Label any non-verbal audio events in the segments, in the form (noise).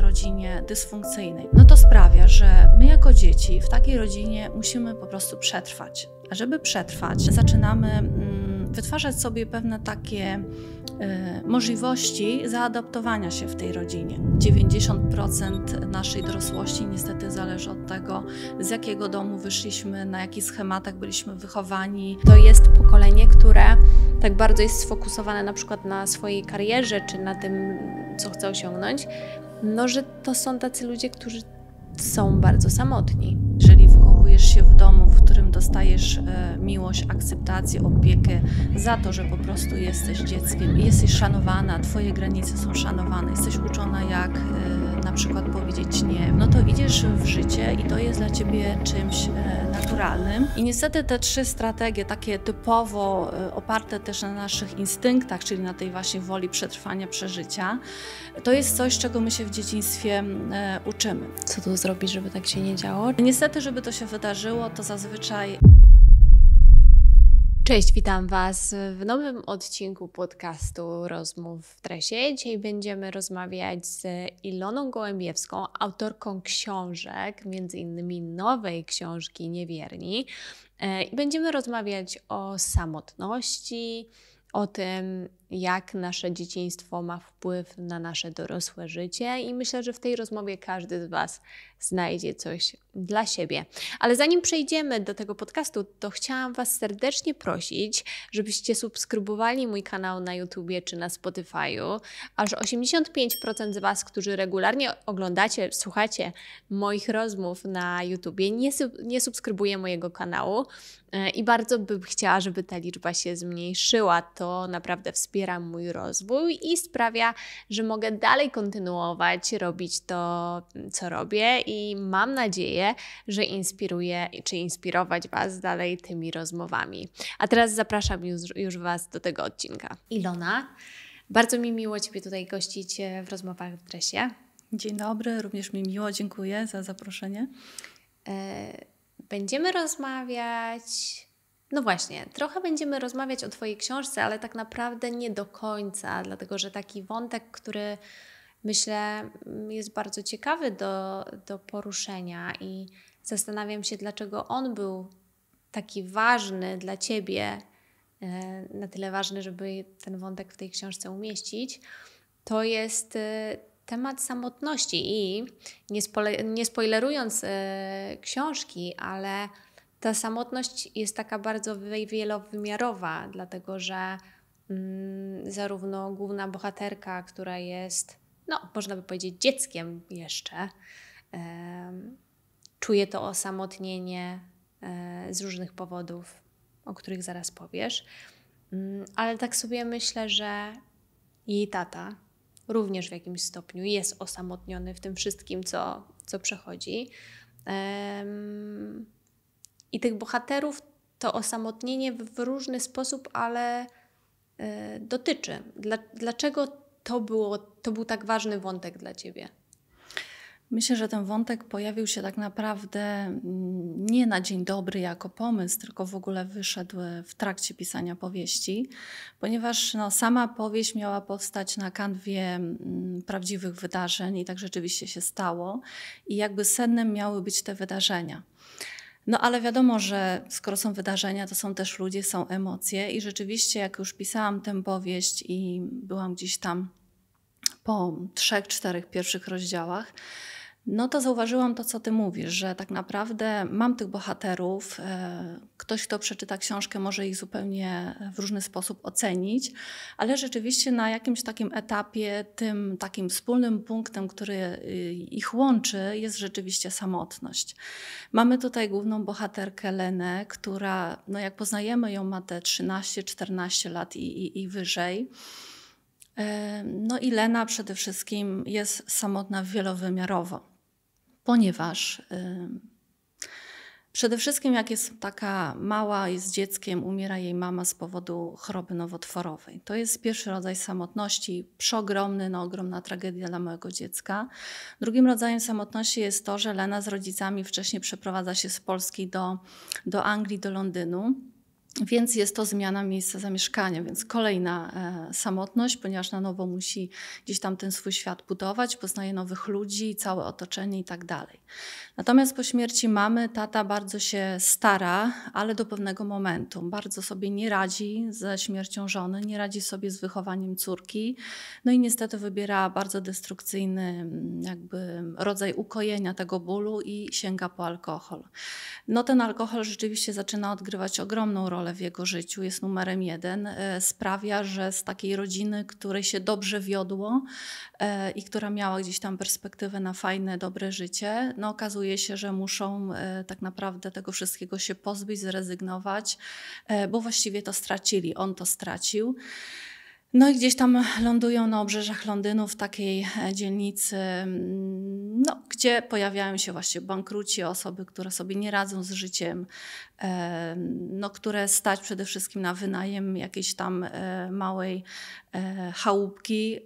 rodzinie dysfunkcyjnej, no to sprawia, że my jako dzieci w takiej rodzinie musimy po prostu przetrwać. A żeby przetrwać, zaczynamy mm, wytwarzać sobie pewne takie e, możliwości zaadaptowania się w tej rodzinie. 90% naszej dorosłości niestety zależy od tego, z jakiego domu wyszliśmy, na jakich schematach byliśmy wychowani. To jest pokolenie, które tak bardzo jest sfokusowane na przykład na swojej karierze czy na tym, co chce osiągnąć, no że to są tacy ludzie, którzy są bardzo samotni. Jeżeli wychowujesz się w domu, którym dostajesz e, miłość, akceptację, opiekę za to, że po prostu jesteś dzieckiem, jesteś szanowana, twoje granice są szanowane, jesteś uczona jak e, na przykład powiedzieć nie, no to idziesz w życie i to jest dla ciebie czymś e, naturalnym. I niestety te trzy strategie, takie typowo oparte też na naszych instynktach, czyli na tej właśnie woli przetrwania, przeżycia, to jest coś, czego my się w dzieciństwie uczymy. Co tu zrobić, żeby tak się nie działo? Niestety, żeby to się wydarzyło, to zazwyczaj zazwyczaj. Cześć, witam Was w nowym odcinku podcastu Rozmów w Tresie. Dzisiaj będziemy rozmawiać z Iloną Gołębiewską, autorką książek, między innymi nowej książki Niewierni. E, będziemy rozmawiać o samotności, o tym, jak nasze dzieciństwo ma wpływ wpływ na nasze dorosłe życie i myślę, że w tej rozmowie każdy z Was znajdzie coś dla siebie. Ale zanim przejdziemy do tego podcastu, to chciałam Was serdecznie prosić, żebyście subskrybowali mój kanał na YouTubie czy na Spotify'u. Aż 85% z Was, którzy regularnie oglądacie, słuchacie moich rozmów na YouTubie, nie, sub nie subskrybuje mojego kanału e, i bardzo bym chciała, żeby ta liczba się zmniejszyła. To naprawdę wspiera mój rozwój i sprawia, że mogę dalej kontynuować robić to, co robię i mam nadzieję, że inspiruję czy inspirować Was dalej tymi rozmowami. A teraz zapraszam już, już Was do tego odcinka. Ilona, bardzo mi miło Ciebie tutaj gościć e, w rozmowach w dresie. Dzień dobry, również mi miło, dziękuję za zaproszenie. E, będziemy rozmawiać no właśnie, trochę będziemy rozmawiać o Twojej książce, ale tak naprawdę nie do końca, dlatego że taki wątek, który myślę mm, jest bardzo ciekawy do, do poruszenia i zastanawiam się, dlaczego on był taki ważny dla Ciebie, e, na tyle ważny, żeby ten wątek w tej książce umieścić, to jest e, temat samotności i nie, spole, nie spoilerując e, książki, ale ta samotność jest taka bardzo wielowymiarowa, dlatego że mm, zarówno główna bohaterka, która jest, no, można by powiedzieć, dzieckiem jeszcze, y, czuje to osamotnienie y, z różnych powodów, o których zaraz powiesz. Y, ale tak sobie myślę, że jej tata również w jakimś stopniu jest osamotniony w tym wszystkim, co, co przechodzi. I tych bohaterów to osamotnienie w różny sposób, ale e, dotyczy. Dla, dlaczego to, było, to był tak ważny wątek dla ciebie? Myślę, że ten wątek pojawił się tak naprawdę mm, nie na dzień dobry jako pomysł, tylko w ogóle wyszedł e, w trakcie pisania powieści, ponieważ no, sama powieść miała powstać na kanwie mm, prawdziwych wydarzeń i tak rzeczywiście się stało. I jakby sennem miały być te wydarzenia. No ale wiadomo, że skoro są wydarzenia, to są też ludzie, są emocje i rzeczywiście jak już pisałam tę powieść i byłam gdzieś tam po trzech, czterech pierwszych rozdziałach, no to zauważyłam to, co ty mówisz, że tak naprawdę mam tych bohaterów. E, ktoś, kto przeczyta książkę, może ich zupełnie w różny sposób ocenić, ale rzeczywiście na jakimś takim etapie, tym takim wspólnym punktem, który e, ich łączy, jest rzeczywiście samotność. Mamy tutaj główną bohaterkę Lenę, która, no jak poznajemy ją, ma te 13-14 lat i, i, i wyżej. E, no i Lena przede wszystkim jest samotna wielowymiarowo ponieważ y, przede wszystkim jak jest taka mała, jest dzieckiem, umiera jej mama z powodu choroby nowotworowej. To jest pierwszy rodzaj samotności, przeogromny, no ogromna tragedia dla małego dziecka. Drugim rodzajem samotności jest to, że Lena z rodzicami wcześniej przeprowadza się z Polski do, do Anglii, do Londynu. Więc jest to zmiana miejsca zamieszkania, więc kolejna e, samotność, ponieważ na nowo musi gdzieś tam ten swój świat budować, poznaje nowych ludzi, całe otoczenie i tak dalej. Natomiast po śmierci mamy, tata bardzo się stara, ale do pewnego momentu. Bardzo sobie nie radzi ze śmiercią żony, nie radzi sobie z wychowaniem córki. No i niestety wybiera bardzo destrukcyjny jakby rodzaj ukojenia tego bólu i sięga po alkohol. No ten alkohol rzeczywiście zaczyna odgrywać ogromną rolę rolę w jego życiu, jest numerem jeden, e, sprawia, że z takiej rodziny, której się dobrze wiodło e, i która miała gdzieś tam perspektywę na fajne, dobre życie, no okazuje się, że muszą e, tak naprawdę tego wszystkiego się pozbyć, zrezygnować, bo właściwie to stracili, on to stracił. No i gdzieś tam lądują na obrzeżach Londynu w takiej e, dzielnicy, mm, no, gdzie pojawiają się właśnie bankruci, osoby, które sobie nie radzą z życiem, e, no, które stać przede wszystkim na wynajem jakiejś tam e, małej chałupki,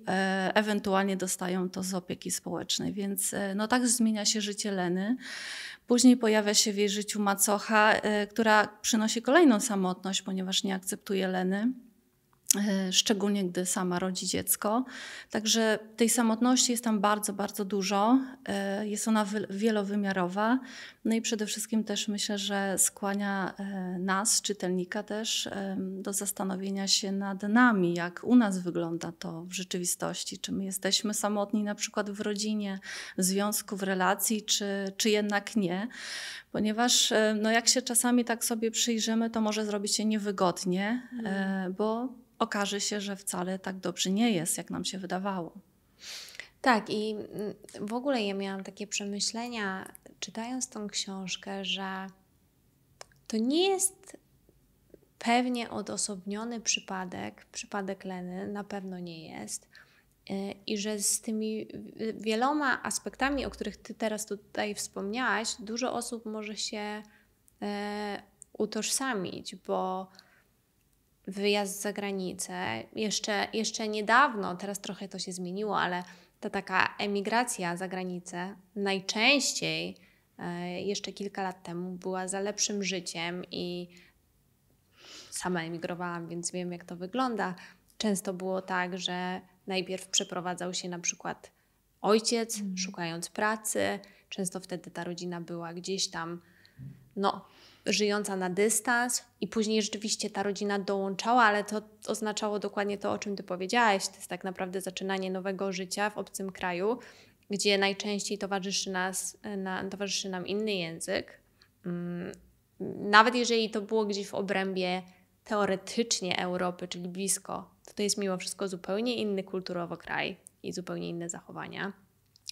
ewentualnie dostają to z opieki społecznej. Więc no, tak zmienia się życie Leny. Później pojawia się w jej życiu macocha, która przynosi kolejną samotność, ponieważ nie akceptuje Leny. E, szczególnie gdy sama rodzi dziecko. Także tej samotności jest tam bardzo, bardzo dużo. E, jest ona wielowymiarowa. No i przede wszystkim też myślę, że skłania e, nas, czytelnika też, do zastanowienia się nad nami, jak u nas wygląda to w rzeczywistości. Czy my jesteśmy samotni na przykład w rodzinie, w związku, w relacji, czy, czy jednak nie. Ponieważ no jak się czasami tak sobie przyjrzymy, to może zrobić się niewygodnie, mm. bo okaże się, że wcale tak dobrze nie jest, jak nam się wydawało. Tak, i mm, w ogóle ja miałam takie przemyślenia, czytając tą książkę, że to nie jest pewnie odosobniony przypadek, przypadek Leny na pewno nie jest. Y, I że z tymi wieloma aspektami, o których Ty teraz tutaj wspomniałaś, dużo osób może się e, utożsamić, bo wyjazd za granicę. Jeszcze, jeszcze niedawno, teraz trochę to się zmieniło, ale ta taka emigracja za granicę najczęściej e, jeszcze kilka lat temu była za lepszym życiem i sama emigrowałam, więc wiem jak to wygląda. Często było tak, że najpierw przeprowadzał się na przykład ojciec, mm. szukając pracy. Często wtedy ta rodzina była gdzieś tam, no, żyjąca na dystans i później rzeczywiście ta rodzina dołączała, ale to oznaczało dokładnie to, o czym ty powiedziałaś. To jest tak naprawdę zaczynanie nowego życia w obcym kraju, gdzie najczęściej towarzyszy, nas, na, towarzyszy nam inny język. Mm, nawet jeżeli to było gdzieś w obrębie teoretycznie Europy, czyli blisko, to to jest mimo wszystko zupełnie inny kulturowo kraj i zupełnie inne zachowania.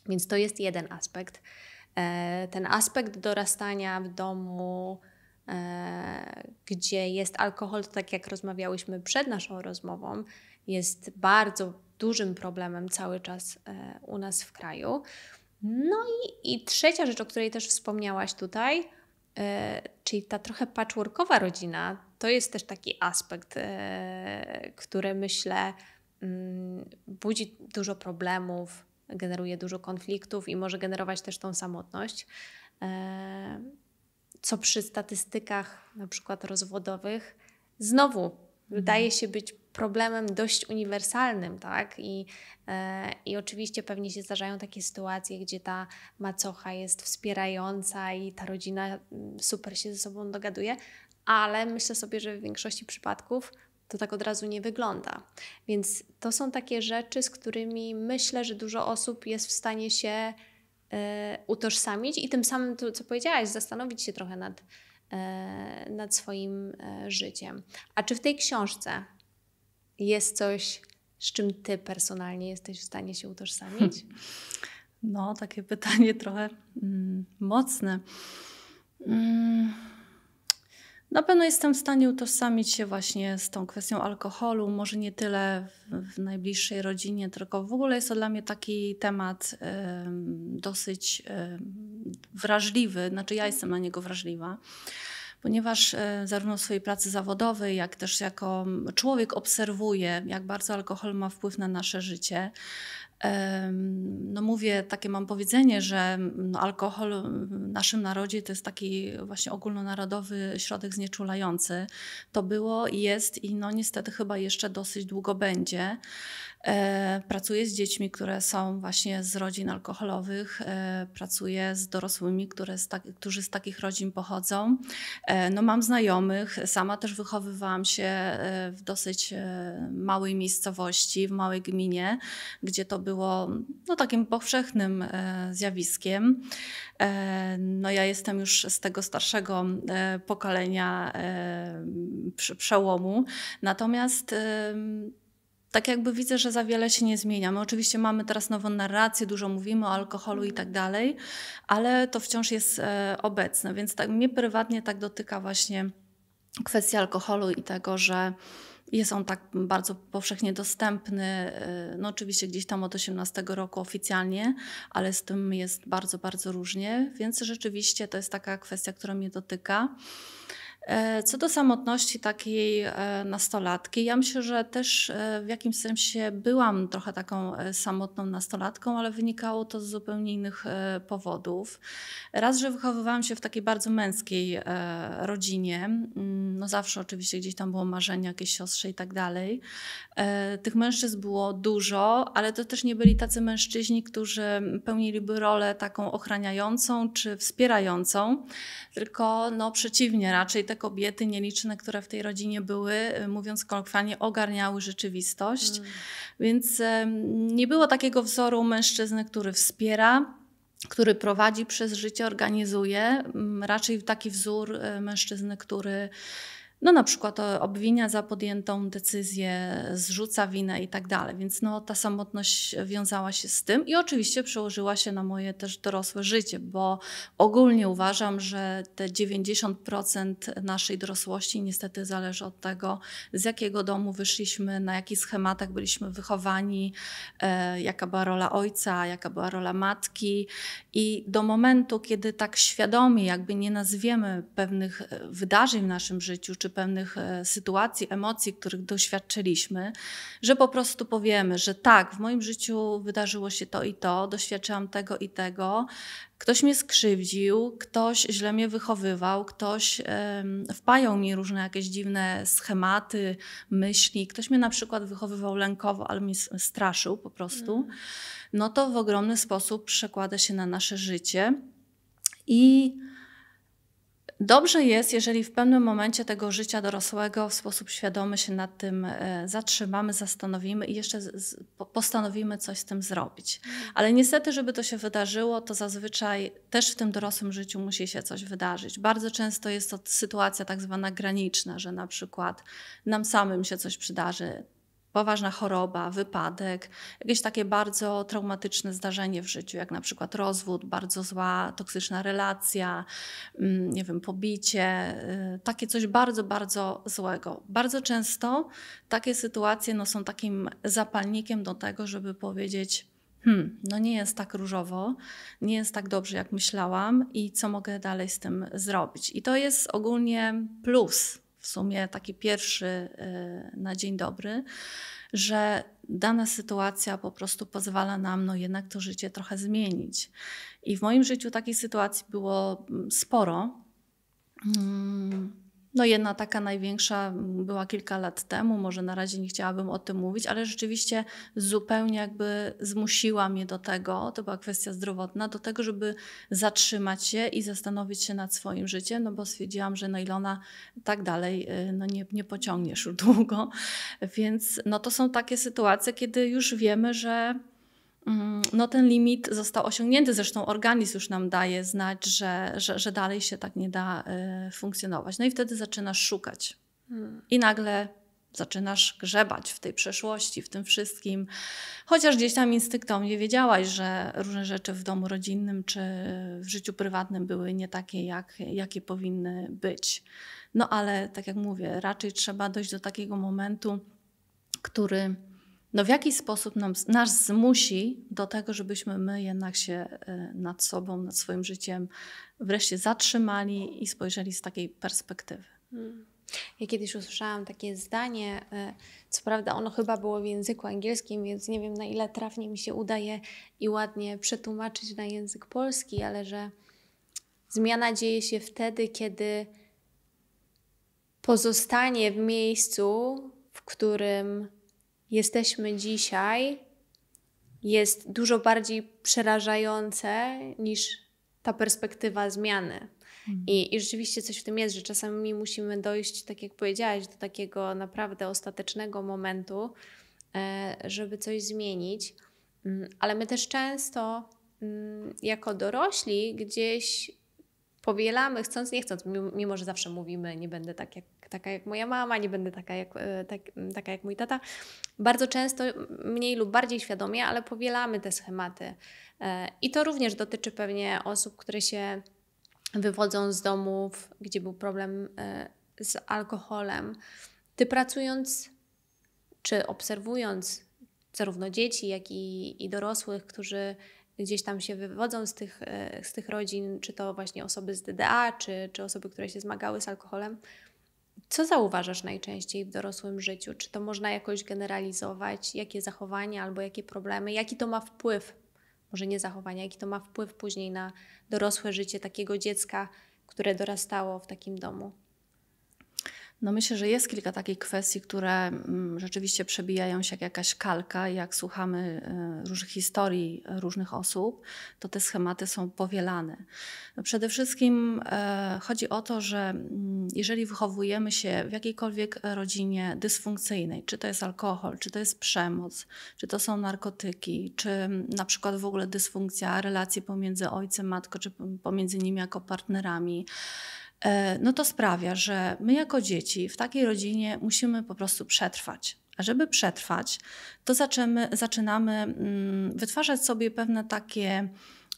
Więc to jest jeden aspekt. E, ten aspekt dorastania w domu E, gdzie jest alkohol, to tak jak rozmawiałyśmy przed naszą rozmową, jest bardzo dużym problemem cały czas e, u nas w kraju. No i, i trzecia rzecz, o której też wspomniałaś tutaj, e, czyli ta trochę patchworkowa rodzina, to jest też taki aspekt, który myślę mm, budzi dużo problemów, generuje dużo konfliktów i może generować też tą samotność co przy statystykach na przykład rozwodowych znowu wydaje mhm. się być problemem dość uniwersalnym, tak? I, e, I oczywiście pewnie się zdarzają takie sytuacje, gdzie ta macocha jest wspierająca i ta rodzina mm, super się ze sobą dogaduje, ale myślę sobie, że w większości przypadków to tak od razu nie wygląda. Więc to są takie rzeczy, z którymi myślę, że dużo osób jest w stanie się E, utożsamić i tym samym, to, co powiedziałaś, zastanowić się trochę nad, e, nad swoim e, życiem. A czy w tej książce jest coś, z czym ty personalnie jesteś w stanie się utożsamić? (laughs) No, takie pytanie trochę mm, mocne. Mm. Na pewno jestem w stanie utożsamić się właśnie z tą kwestią alkoholu, może nie tyle w, w najbliższej rodzinie, tylko w ogóle jest to dla mnie taki temat y, dosyć y, wrażliwy, znaczy ja jestem na niego wrażliwa ponieważ e, zarówno w swojej pracy zawodowej, jak też jako człowiek obserwuję, jak bardzo alkohol ma wpływ na nasze życie. No mówię, takie mam powiedzenie, że mm, no, alkohol w naszym narodzie to jest taki właśnie ogólnonarodowy środek znieczulający. To było, jest i no niestety chyba jeszcze dosyć długo będzie. E, pracuję z dziećmi, które są właśnie z rodzin alkoholowych, e, pracuję z dorosłymi, które z tak, którzy z takich rodzin pochodzą. E, no, mam znajomych, sama też wychowywałam się w dosyć małej miejscowości, w małej gminie, gdzie to było no, takim powszechnym zjawiskiem. No, ja jestem już z tego starszego pokolenia przełomu, natomiast tak jakby widzę, że za wiele się nie zmienia. My oczywiście mamy teraz nową narrację, dużo mówimy o alkoholu i tak dalej, ale to wciąż jest e, obecne, więc tak, mnie prywatnie tak dotyka właśnie kwestia alkoholu i tego, że jest on tak bardzo powszechnie dostępny, e, no oczywiście gdzieś tam od 18 roku oficjalnie, ale z tym jest bardzo, bardzo różnie, więc rzeczywiście to jest taka kwestia, która mnie dotyka. E, co do samotności takiej e, nastolatki, ja myślę, że też e, w jakimś sensie byłam trochę taką samotną nastolatką, ale wynikało to z zupełnie innych powodów. Raz, że wychowywałam się w takiej bardzo męskiej rodzinie, mm, no zawsze oczywiście gdzieś tam było marzenia, jakieś siostrze i tak dalej. Tych mężczyzn było dużo, ale to też nie byli tacy mężczyźni, którzy pełniliby rolę taką ochraniającą czy wspierającą, tylko no przeciwnie, raczej tak te kobiety nieliczne, które w tej rodzinie były, e, mówiąc kolokwialnie, ogarniały rzeczywistość. Mm. Więc e, nie było takiego wzoru mężczyzny, który wspiera, który prowadzi przez życie, organizuje. Raczej taki wzór e, mężczyzny, który no na przykład e, obwinia za podjętą decyzję, zrzuca winę i tak dalej. Więc no, ta samotność wiązała się z tym i oczywiście przełożyła się na moje też dorosłe życie, bo ogólnie uważam, że te 90% naszej dorosłości niestety zależy od tego, z jakiego domu wyszliśmy, na jakich schematach byliśmy wychowani, e, jaka była rola ojca, jaka była rola matki i do momentu, kiedy tak świadomie, jakby nie nazwiemy pewnych e, wydarzeń w naszym życiu, czy pewnych e, sytuacji, emocji, których doświadczyliśmy, że po prostu powiemy, że tak, w moim życiu wydarzyło się to i to, doświadczyłam tego i tego, ktoś mnie skrzywdził, ktoś źle mnie wychowywał, ktoś wpajał mi różne jakieś dziwne schematy, myśli, ktoś mnie na przykład wychowywał lękowo, ale mnie straszył po prostu. Mm no to w ogromny sposób przekłada się na nasze życie. I dobrze jest, jeżeli w pewnym momencie tego życia dorosłego w sposób świadomy się nad tym e, zatrzymamy, zastanowimy i jeszcze postanowimy coś z tym zrobić. Ale niestety, żeby to się wydarzyło, to zazwyczaj też w tym dorosłym życiu musi się coś wydarzyć. Bardzo często jest to sytuacja tak zwana graniczna, że na przykład nam samym się coś przydarzy, poważna choroba, wypadek, jakieś takie bardzo traumatyczne zdarzenie w życiu, jak na przykład rozwód, bardzo zła, toksyczna relacja, mm, nie wiem, pobicie, y, takie coś bardzo, bardzo złego. Bardzo często takie sytuacje no, są takim zapalnikiem do tego, żeby powiedzieć, Hmm, no nie jest tak różowo, nie jest tak dobrze, jak myślałam, i co mogę dalej z tym zrobić. I to jest ogólnie plus w sumie taki pierwszy y, na dzień dobry, że dana sytuacja po prostu pozwala nam no jednak to życie trochę zmienić. I w moim życiu takich sytuacji było mm, sporo. Hmm no jedna taka największa mm, była kilka lat temu, może na razie nie chciałabym o tym mówić, ale rzeczywiście zupełnie jakby zmusiła mnie do tego, to była kwestia zdrowotna, do tego, żeby zatrzymać się i zastanowić się nad swoim życiem, no bo stwierdziłam, że nailona tak dalej y, no nie, nie pociągniesz już (laughs) długo. Więc no to są takie sytuacje, kiedy już wiemy, że Mm, no ten limit został osiągnięty, zresztą organizm już nam daje znać, że, że, że dalej się tak nie da y, funkcjonować. No i wtedy zaczynasz szukać. Hmm. I nagle zaczynasz grzebać w tej przeszłości, w tym wszystkim. Chociaż gdzieś tam instynktownie wiedziałaś, że różne rzeczy w domu rodzinnym czy w życiu prywatnym były nie takie, jak, jakie powinny być. No ale tak jak mówię, raczej trzeba dojść do takiego momentu, który no w jaki sposób nam, nas zmusi do tego, żebyśmy my jednak się e, nad sobą, nad swoim życiem wreszcie zatrzymali i spojrzeli z takiej perspektywy. Hmm. Ja kiedyś usłyszałam takie zdanie, e, co prawda ono chyba było w języku angielskim, więc nie wiem na ile trafnie mi się udaje i ładnie przetłumaczyć na język polski, ale że zmiana dzieje się wtedy, kiedy pozostanie w miejscu, w którym jesteśmy dzisiaj, jest dużo bardziej przerażające niż ta perspektywa zmiany. Mhm. I, I rzeczywiście coś w tym jest, że czasami musimy dojść, tak jak powiedziałaś, do takiego naprawdę ostatecznego momentu, e, żeby coś zmienić. Mm, ale my też często, mm, jako dorośli, gdzieś powielamy, chcąc, nie chcąc, mimo że zawsze mówimy, nie będę tak jak taka jak moja mama, nie będę taka jak, e, tak, taka jak mój tata. Bardzo często, mniej lub bardziej świadomie, ale powielamy te schematy. E, I to również dotyczy pewnie osób, które się wywodzą z domów, gdzie był problem e, z alkoholem. Ty pracując czy obserwując zarówno dzieci, jak i, i dorosłych, którzy gdzieś tam się wywodzą z tych, z tych rodzin, czy to właśnie osoby z DDA, czy, czy osoby, które się zmagały z alkoholem, co zauważasz najczęściej w dorosłym życiu? Czy to można jakoś generalizować? Jakie zachowania albo jakie problemy? Jaki to ma wpływ? Może nie zachowania, jaki to ma wpływ później na dorosłe życie takiego dziecka, które dorastało w takim domu? No myślę, że jest kilka takich kwestii, które mm, rzeczywiście przebijają się jak jakaś kalka. Jak słuchamy e, różnych historii e, różnych osób, to te schematy są powielane. No, przede wszystkim e, chodzi o to, że mm, jeżeli wychowujemy się w jakiejkolwiek rodzinie dysfunkcyjnej, czy to jest alkohol, czy to jest przemoc, czy to są narkotyki, czy mm, na przykład w ogóle dysfunkcja relacji pomiędzy ojcem, matką, czy pomiędzy nimi jako partnerami, E, no to sprawia, że my jako dzieci w takiej rodzinie musimy po prostu przetrwać. A żeby przetrwać, to zaczynamy, zaczynamy mm, wytwarzać sobie pewne takie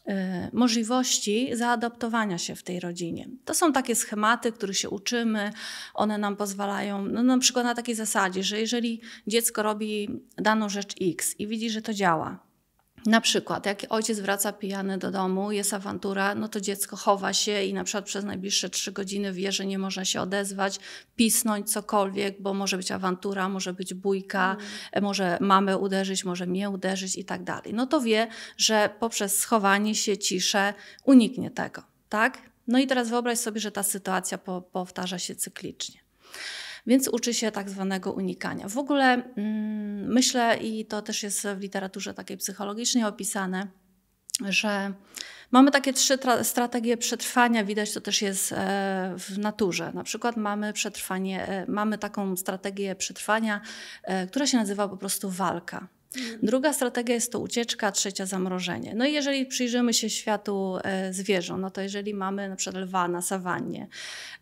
e, możliwości zaadaptowania się w tej rodzinie. To są takie schematy, których się uczymy, one nam pozwalają, no na przykład na takiej zasadzie, że jeżeli dziecko robi daną rzecz X i widzi, że to działa, na przykład, jak ojciec wraca pijany do domu, jest awantura, no to dziecko chowa się i na przykład przez najbliższe trzy godziny wie, że nie można się odezwać, pisnąć cokolwiek, bo może być awantura, może być bójka, mm. E, może mamę uderzyć, może mnie uderzyć i tak dalej. No to wie, że poprzez schowanie się, ciszę uniknie tego, tak? No i teraz wyobraź sobie, że ta sytuacja po, powtarza się cyklicznie więc uczy się tak zwanego unikania. W ogóle mm, myślę, i to też jest w literaturze takiej psychologicznej opisane, że mamy takie trzy strategie przetrwania, widać to też jest e, w naturze. Na przykład mamy, przetrwanie, e, mamy taką strategię przetrwania, e, która się nazywa po prostu walka. Mhm. Druga strategia jest to ucieczka, trzecia zamrożenie. No i jeżeli przyjrzymy się światu e, zwierząt, no to jeżeli mamy na przykład lwa na sawannie,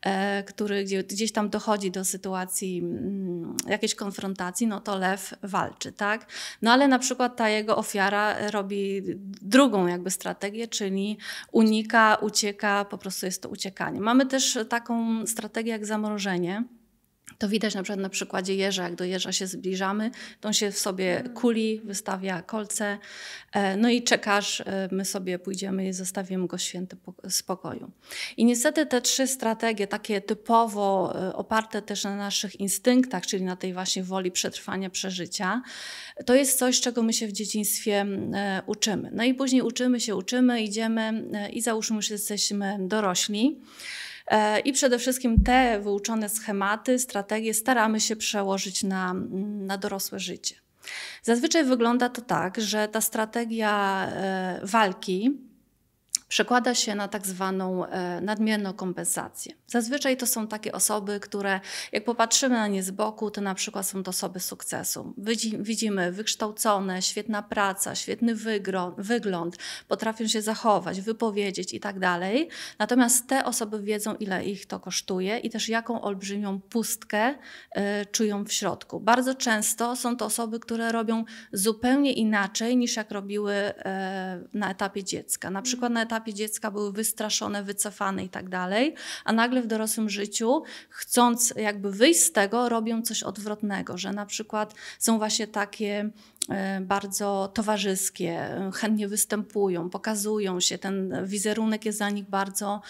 e, który gdzieś tam dochodzi do sytuacji mm, jakiejś konfrontacji, no to lew walczy, tak? No ale na przykład ta jego ofiara e, robi drugą jakby strategię, czyli unika, ucieka, po prostu jest to uciekanie. Mamy też taką strategię jak zamrożenie to widać na przykład na przykładzie jeża. Jak do jeża się zbliżamy, to on się w sobie mhm. kuli, wystawia kolce. E, no i czekasz, e, my sobie pójdziemy i zostawimy go święty spokoju. I niestety te trzy strategie, takie typowo e, oparte też na naszych instynktach, czyli na tej właśnie woli przetrwania, przeżycia, to jest coś, czego my się w dzieciństwie uczymy. No i później uczymy się, uczymy, idziemy i załóżmy, że jesteśmy dorośli. E, I przede wszystkim te wyuczone schematy, strategie staramy się przełożyć na, mm, na dorosłe życie. Zazwyczaj wygląda to tak, że ta strategia e, walki przekłada się na tak zwaną e, nadmierną kompensację. Zazwyczaj to są takie osoby, które jak popatrzymy na nie z boku, to na przykład są to osoby sukcesu. Widzimy wykształcone, świetna praca, świetny wygląd, potrafią się zachować, wypowiedzieć i tak dalej. Natomiast te osoby wiedzą, ile ich to kosztuje i też jaką olbrzymią pustkę y, czują w środku. Bardzo często są to osoby, które robią zupełnie inaczej niż jak robiły y, na etapie dziecka. Na przykład na etapie dziecka były wystraszone, wycofane i tak dalej, a nagle nagle w dorosłym życiu, chcąc jakby wyjść z tego, robią coś odwrotnego, że na przykład są właśnie takie e, bardzo towarzyskie, chętnie występują, pokazują się, ten wizerunek jest dla nich bardzo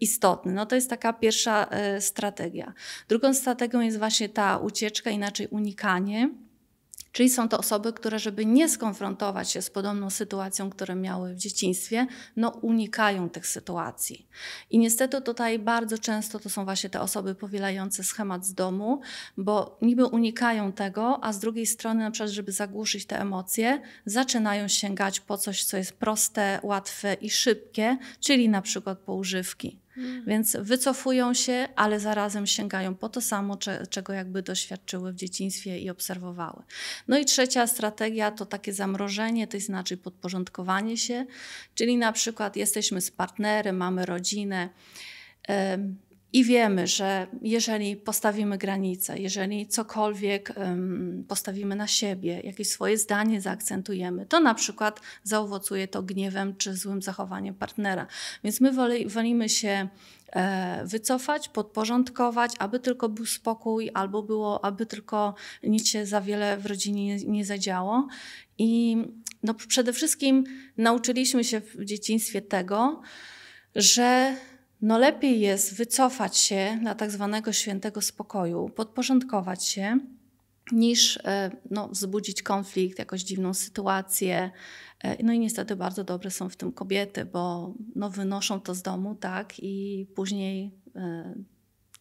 istotny. No to jest taka pierwsza e, strategia. Drugą strategią jest właśnie ta ucieczka, inaczej unikanie. Czyli są to osoby, które, żeby nie skonfrontować się z podobną sytuacją, które miały w dzieciństwie, no unikają tych sytuacji. I niestety tutaj bardzo często to są właśnie te osoby powielające schemat z domu, bo niby unikają tego, a z drugiej strony, na przykład, żeby zagłuszyć te emocje, zaczynają sięgać po coś, co jest proste, łatwe i szybkie, czyli na przykład po używki. Mm. Więc wycofują się, ale zarazem sięgają po to samo, czego jakby doświadczyły w dzieciństwie i obserwowały. No i trzecia strategia to takie zamrożenie, to znaczy podporządkowanie się, czyli na przykład jesteśmy z partnerem, mamy rodzinę i wiemy, że jeżeli postawimy granice, jeżeli cokolwiek um, postawimy na siebie, jakieś swoje zdanie zaakcentujemy, to na przykład zaowocuje to gniewem czy złym zachowaniem partnera. Więc my woli, wolimy się e, wycofać, podporządkować, aby tylko był spokój, albo było, aby tylko nic się za wiele w rodzinie nie, nie zadziało. I no, przede wszystkim nauczyliśmy się w dzieciństwie tego, że no lepiej jest wycofać się dla tak zwanego świętego spokoju, podporządkować się, niż e, no, wzbudzić konflikt, jakąś dziwną sytuację. E, no i niestety bardzo dobre są w tym kobiety, bo no, wynoszą to z domu, tak, i później e,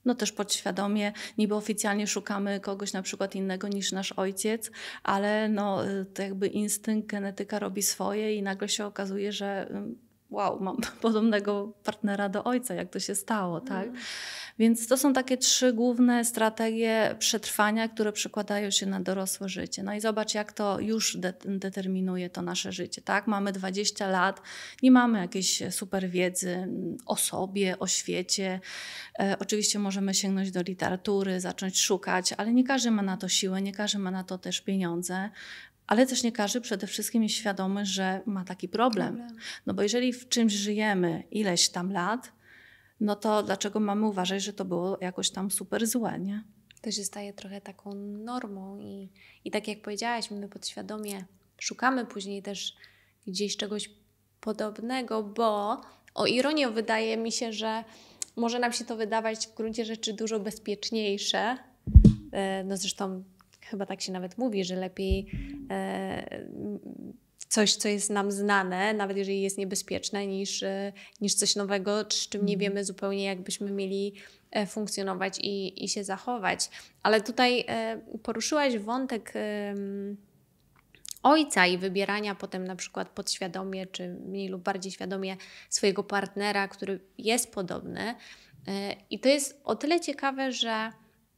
no też podświadomie, niby oficjalnie szukamy kogoś na przykład innego niż nasz ojciec, ale no to jakby instynkt, genetyka robi swoje i nagle się okazuje, że wow, mam (laughs) podobnego partnera do ojca, jak to się stało, mm. tak? Więc to są takie trzy główne strategie przetrwania, które przekładają się na dorosłe życie. No i zobacz, jak to już de determinuje to nasze życie, tak? Mamy 20 lat, nie mamy jakiejś super wiedzy o sobie, o świecie. E, oczywiście możemy sięgnąć do literatury, zacząć szukać, ale nie każdy ma na to siłę, nie każdy ma na to też pieniądze ale też nie każdy przede wszystkim jest świadomy, że ma taki problem. problem. No bo jeżeli w czymś żyjemy ileś tam lat, no to dlaczego mamy uważać, że to było jakoś tam super złe, nie? To się staje trochę taką normą i, i tak jak powiedziałaś, my podświadomie szukamy później też gdzieś czegoś podobnego, bo o ironię wydaje mi się, że może nam się to wydawać w gruncie rzeczy dużo bezpieczniejsze. E, no zresztą chyba tak się nawet mówi, że lepiej e, coś, co jest nam znane, nawet jeżeli jest niebezpieczne, niż, e, niż coś nowego, z czym nie mhm. wiemy zupełnie, jakbyśmy mieli e, funkcjonować i, i się zachować. Ale tutaj e, poruszyłaś wątek ojca i wybierania potem na przykład podświadomie, czy mniej lub bardziej świadomie swojego partnera, który jest podobny. I to jest o tyle ciekawe, że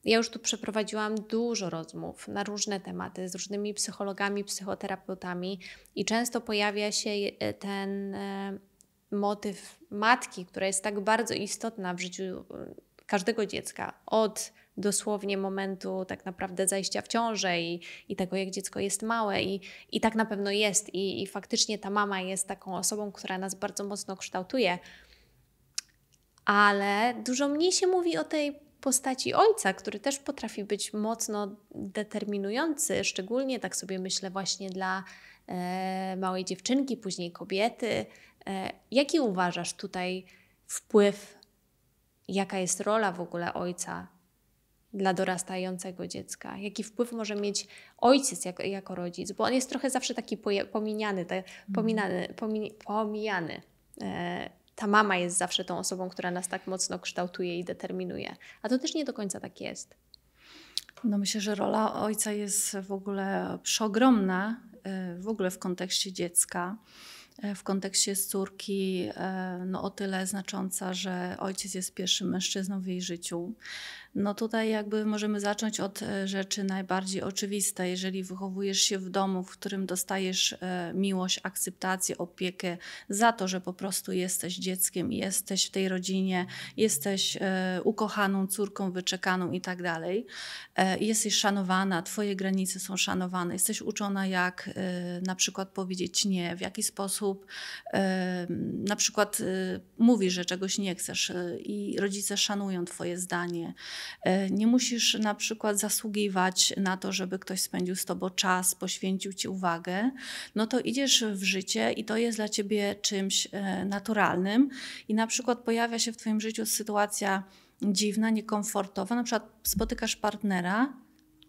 ja już tu przeprowadziłam dużo rozmów na różne tematy z różnymi psychologami, psychoterapeutami, i często pojawia się e, ten e, motyw matki, która jest tak bardzo istotna w życiu e, każdego dziecka od dosłownie momentu tak naprawdę zajścia w ciążę i, i tego, jak dziecko jest małe i, i tak na pewno jest I, i faktycznie ta mama jest taką osobą, która nas bardzo mocno kształtuje, ale dużo mniej się mówi o tej postaci ojca, który też potrafi być mocno determinujący, szczególnie tak sobie myślę właśnie dla e, małej dziewczynki, później kobiety. E, jaki uważasz tutaj wpływ, jaka jest rola w ogóle ojca dla dorastającego dziecka? Jaki wpływ może mieć ojciec jako, jako rodzic? Bo on jest trochę zawsze taki pomijany, te, mhm. pomijany, pomijany. E, ta mama jest zawsze tą osobą, która nas tak mocno kształtuje i determinuje. A to też nie do końca tak jest. No myślę, że rola ojca jest w ogóle przeogromna, e, w ogóle w kontekście dziecka. E, w kontekście córki e, no o tyle znacząca, że ojciec jest pierwszym mężczyzną w jej życiu. No tutaj jakby możemy zacząć od e, rzeczy najbardziej oczywistej. Jeżeli wychowujesz się w domu, w którym dostajesz e, miłość, akceptację, opiekę za to, że po prostu jesteś dzieckiem, jesteś w tej rodzinie, jesteś e, ukochaną córką, wyczekaną i tak dalej, jesteś szanowana, twoje granice są szanowane, jesteś uczona jak na przykład powiedzieć nie, w jaki sposób na przykład mówisz, że czegoś nie chcesz i rodzice szanują twoje zdanie, E, nie musisz na przykład zasługiwać na to, żeby ktoś spędził z tobą czas, poświęcił ci uwagę, no to idziesz w życie i to jest dla ciebie czymś e, naturalnym. I na przykład pojawia się w twoim życiu sytuacja dziwna, niekomfortowa, na przykład spotykasz partnera,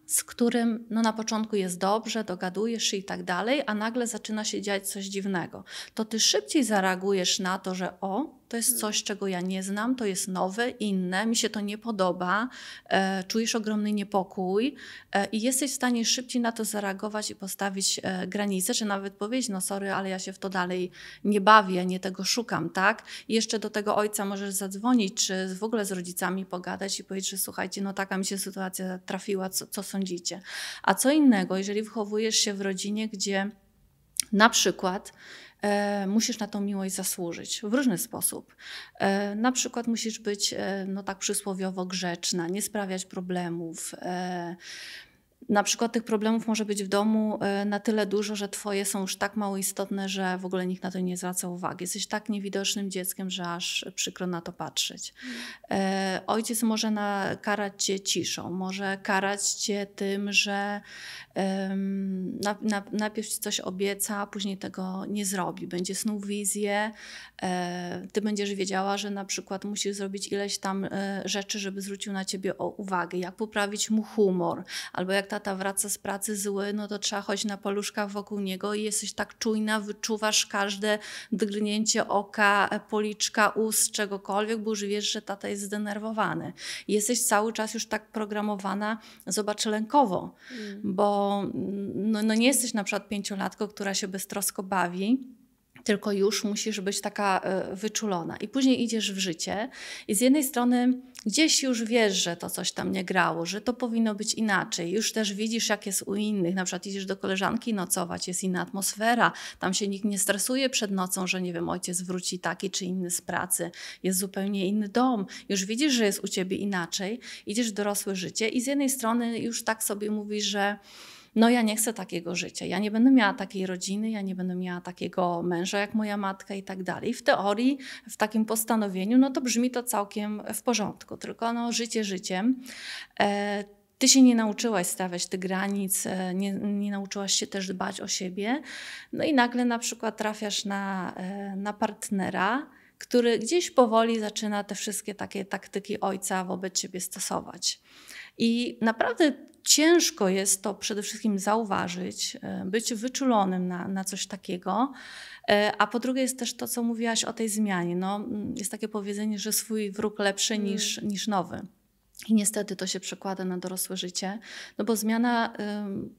z którym no, na początku jest dobrze, dogadujesz się i tak dalej, a nagle zaczyna się dziać coś dziwnego, to ty szybciej zareagujesz na to, że o, to jest coś, czego ja nie znam, to jest nowe, inne, mi się to nie podoba, e, czujesz ogromny niepokój e, i jesteś w stanie szybciej na to zareagować i postawić e, granice, czy nawet powiedzieć, no sorry, ale ja się w to dalej nie bawię, nie tego szukam, tak? I jeszcze do tego ojca możesz zadzwonić, czy w ogóle z rodzicami pogadać i powiedzieć, że słuchajcie, no taka mi się sytuacja trafiła, co, co sądzicie? A co innego, jeżeli wychowujesz się w rodzinie, gdzie na przykład E, musisz na tą miłość zasłużyć w różny sposób. E, na przykład musisz być e, no tak przysłowiowo grzeczna, nie sprawiać problemów, na przykład tych problemów może być w domu e, na tyle dużo, że twoje są już tak mało istotne, że w ogóle nikt na to nie zwraca uwagi. Jesteś tak niewidocznym dzieckiem, że aż przykro na to patrzeć. E, ojciec może karać cię ciszą, może karać cię tym, że na, najpierw ci coś obieca, a później tego nie zrobi. Będzie snuł wizję, e, ty będziesz wiedziała, że na przykład musisz zrobić ileś tam rzeczy, żeby zwrócił na ciebie uwagę, jak poprawić mu humor, albo jak tata wraca z pracy zły, no to trzeba chodzić na poluszkach wokół niego i jesteś tak czujna, wyczuwasz każde drgnięcie oka, policzka, ust, czegokolwiek, bo już wiesz, że tata jest zdenerwowany. jesteś cały czas już tak programowana, zobacz lękowo, mm. bo mm, no, no nie jesteś na przykład pięciolatką, która się beztrosko bawi, tylko już musisz być taka e, wyczulona. I później idziesz w życie i z jednej strony gdzieś już wiesz, że to coś tam nie grało, że to powinno być inaczej. Już też widzisz, jak jest u innych. Na przykład idziesz do koleżanki nocować, jest inna atmosfera, tam się nikt nie stresuje przed nocą, że nie wiem, ojciec wróci taki czy inny z pracy, jest zupełnie inny dom. Już widzisz, że jest u ciebie inaczej. Idziesz w dorosłe życie i z jednej strony już tak sobie mówisz, że no ja nie chcę takiego życia, ja nie będę miała takiej rodziny, ja nie będę miała takiego męża jak moja matka i tak dalej. W teorii, w takim postanowieniu, no to brzmi to całkiem w porządku, tylko no życie życiem. E, ty się nie nauczyłaś stawiać tych granic, e, nie, nie, nauczyłaś się też dbać o siebie. No i nagle na przykład trafiasz na, e, na partnera, który gdzieś powoli zaczyna te wszystkie takie taktyki ojca wobec ciebie stosować. I naprawdę ciężko jest to przede wszystkim zauważyć, e, być wyczulonym na, na coś takiego. E, a po drugie jest też to, co mówiłaś o tej zmianie. No, jest takie powiedzenie, że swój wróg lepszy mm. niż, niż nowy. I niestety to się przekłada na dorosłe życie, no bo zmiana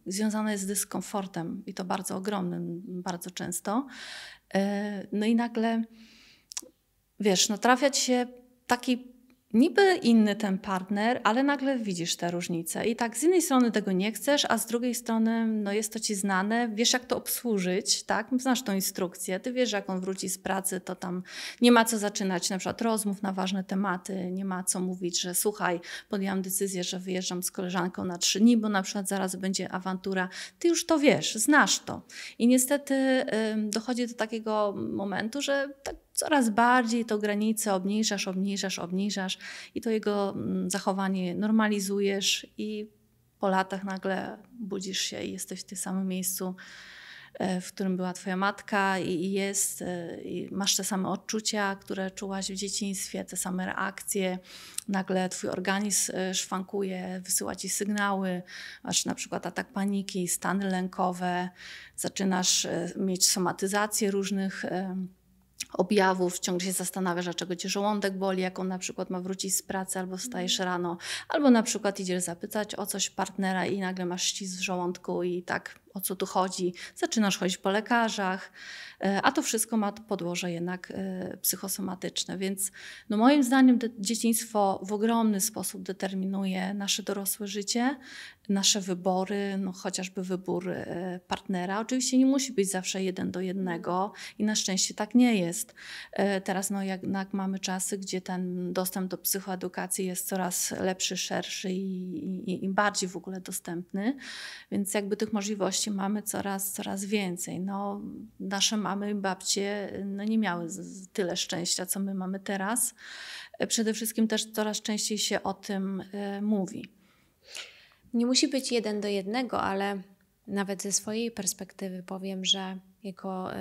y, związana jest z dyskomfortem i to bardzo ogromnym, bardzo często. Y, no i nagle, wiesz, no trafiać się taki niby inny ten partner, ale nagle widzisz te różnice. I tak z jednej strony tego nie chcesz, a z drugiej strony no jest to ci znane, wiesz jak to obsłużyć, tak? Znasz tą instrukcję, ty wiesz jak on wróci z pracy, to tam nie ma co zaczynać na przykład rozmów na ważne tematy, nie ma co mówić, że słuchaj, podjęłam decyzję, że wyjeżdżam z koleżanką na trzy dni, bo na przykład zaraz będzie awantura. Ty już to wiesz, znasz to. I niestety y, dochodzi do takiego momentu, że tak coraz bardziej to granicę obniżasz, obniżasz, obniżasz i to jego mm, zachowanie normalizujesz i po latach nagle budzisz się i jesteś w tym samym miejscu, e, w którym była twoja matka i jest, e, i masz te same odczucia, które czułaś w dzieciństwie, te same reakcje. Nagle twój organizm e, szwankuje, wysyła ci sygnały, masz na przykład atak paniki, stany lękowe, zaczynasz mieć somatyzację różnych objawów, ciągle się zastanawiasz, dlaczego cię żołądek boli, jak on na przykład ma wrócić z pracy albo wstajesz mhm. rano, albo na przykład idziesz zapytać o coś partnera i nagle masz ścisk w żołądku i tak o co tu chodzi, zaczynasz chodzić po lekarzach, e, a to wszystko ma podłoże jednak e, psychosomatyczne. Więc no moim zdaniem dzieciństwo w ogromny sposób determinuje nasze dorosłe życie, nasze wybory, no chociażby wybór e, partnera. Oczywiście nie musi być zawsze jeden do jednego i na szczęście tak nie jest. Teraz no jednak mamy czasy, gdzie ten dostęp do psychoedukacji jest coraz lepszy, szerszy i, i, i bardziej w ogóle dostępny, więc jakby tych możliwości dzieci mamy coraz, coraz więcej. No, nasze mamy i babcie no, nie miały tyle szczęścia, co my mamy teraz. Przede wszystkim też coraz częściej się o tym y, mówi. Nie musi być jeden do jednego, ale nawet ze swojej perspektywy powiem, że jako y,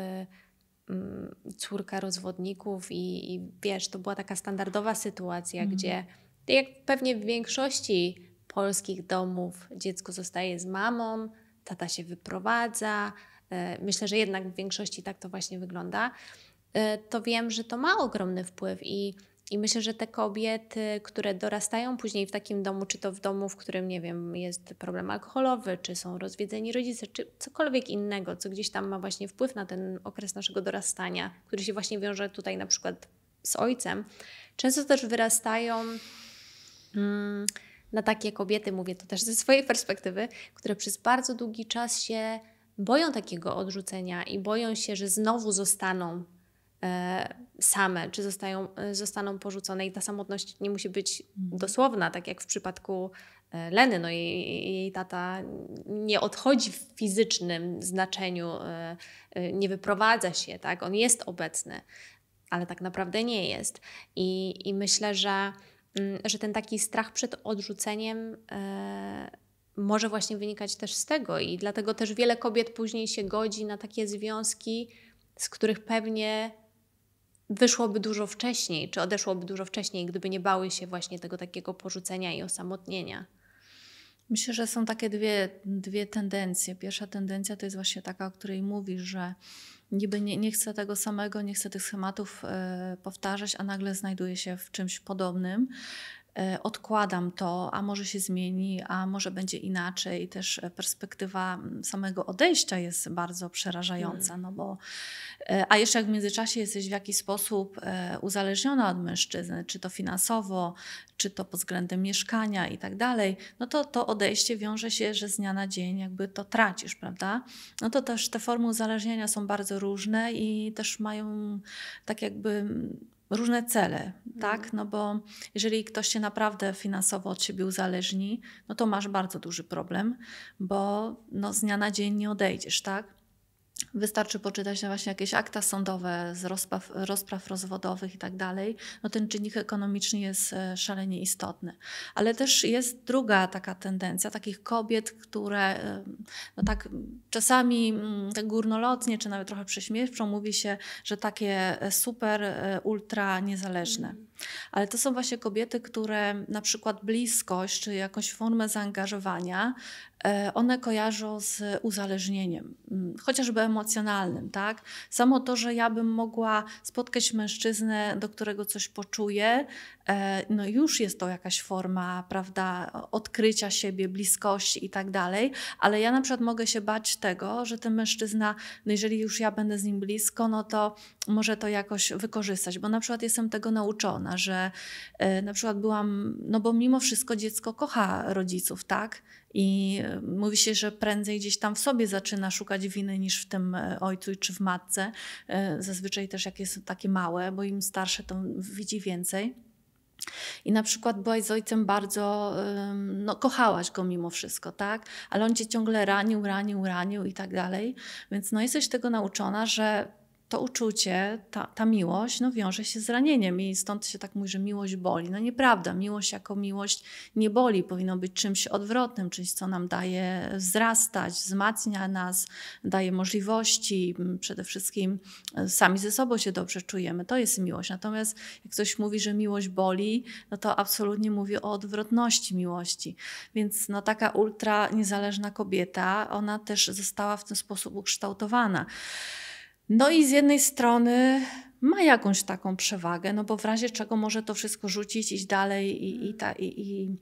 y, córka rozwodników i, i, wiesz, to była taka standardowa sytuacja, mm. gdzie jak pewnie w większości polskich domów dziecko zostaje z mamą, tata się wyprowadza. E, myślę, że jednak w większości tak to właśnie wygląda. E, to wiem, że to ma ogromny wpływ i i myślę, że te kobiety, które dorastają później w takim domu, czy to w domu, w którym, nie wiem, jest problem alkoholowy, czy są rozwiedzeni rodzice, czy cokolwiek innego, co gdzieś tam ma właśnie wpływ na ten okres naszego dorastania, który się właśnie wiąże tutaj na przykład z ojcem, często też wyrastają. Mm, na takie kobiety, mówię to też ze swojej (laughs) perspektywy, które przez bardzo długi czas się boją takiego odrzucenia i boją się, że znowu zostaną e, same, czy zostają, e, zostaną porzucone. I ta samotność nie musi być mhm. dosłowna, tak jak w przypadku e, Leny. No jej, jej tata nie odchodzi w fizycznym znaczeniu, e, e, nie wyprowadza się, tak? On jest obecny, ale tak naprawdę nie jest. I, i myślę, że Mm, że ten taki strach przed odrzuceniem e, może właśnie wynikać też z tego i dlatego też wiele kobiet później się godzi na takie związki, z których pewnie wyszłoby dużo wcześniej, czy odeszłoby dużo wcześniej, gdyby nie bały się właśnie tego takiego porzucenia i osamotnienia. Myślę, że są takie dwie, dwie tendencje. Pierwsza tendencja to jest właśnie taka, o której mówisz, że niby nie, nie chce tego samego, nie chce tych schematów e, powtarzać, a nagle znajduje się w czymś podobnym. E, odkładam to, a może się zmieni, a może będzie inaczej. Też e, perspektywa mm, samego odejścia jest bardzo przerażająca, hmm. no bo e, a jeszcze jak w międzyczasie jesteś w jakiś sposób uzależniona od mężczyzny, czy to finansowo, czy to pod względem mieszkania i tak dalej, no to to odejście wiąże się, że z dnia na dzień jakby to tracisz, prawda? No to też te formy uzależnienia są bardzo różne i też mają tak jakby mm, różne cele, mhm. tak? No bo jeżeli ktoś się naprawdę finansowo od siebie uzależni, no to masz bardzo duży problem, bo no z dnia na dzień nie odejdziesz, tak? Wystarczy poczytać właśnie jakieś akta sądowe z rozpraw, rozpraw rozwodowych i tak dalej. No ten czynnik ekonomiczny jest e, szalenie istotny. Ale też jest druga taka tendencja takich kobiet, które e, no tak czasami mm, tak górnolotnie, czy nawet trochę prześmiewczo mówi się, że takie e, super, ultra niezależne. Mhm. Ale to są właśnie kobiety, które na przykład bliskość czy jakąś formę zaangażowania e, one kojarzą z uzależnieniem, mm, chociażby emocjonalnym, tak? Samo to, że ja bym mogła spotkać mężczyznę, do którego coś poczuję, e, no już jest to jakaś forma, prawda, odkrycia siebie, bliskości i tak dalej, ale ja na przykład mogę się bać tego, że ten mężczyzna, no jeżeli już ja będę z nim blisko, no to może to jakoś wykorzystać, bo na przykład jestem tego nauczona, że e, na przykład byłam, no bo mimo wszystko dziecko kocha rodziców, tak? I e, mówi się, że prędzej gdzieś tam w sobie zaczyna szukać winy niż w tym e, ojcu czy w matce. Zazwyczaj też jak jest takie małe, bo im starsze to widzi więcej. I na przykład byłaś z ojcem bardzo, no kochałaś go mimo wszystko, tak? Ale on cię ciągle ranił, ranił, ranił i tak dalej. Więc no jesteś tego nauczona, że to uczucie, ta, ta miłość, no wiąże się z ranieniem i stąd się tak mówi, że miłość boli. No nieprawda, miłość jako miłość nie boli, powinno być czymś odwrotnym, czymś, co nam daje wzrastać, wzmacnia nas, daje możliwości, mm, przede wszystkim e, sami ze sobą się dobrze czujemy, to jest miłość. Natomiast jak ktoś mówi, że miłość boli, no to absolutnie mówi o odwrotności miłości. Więc no taka ultra niezależna kobieta, ona też została w ten sposób ukształtowana. No i z jednej strony ma jakąś taką przewagę, no bo w razie czego może to wszystko rzucić, iść dalej i, i, ta, i, i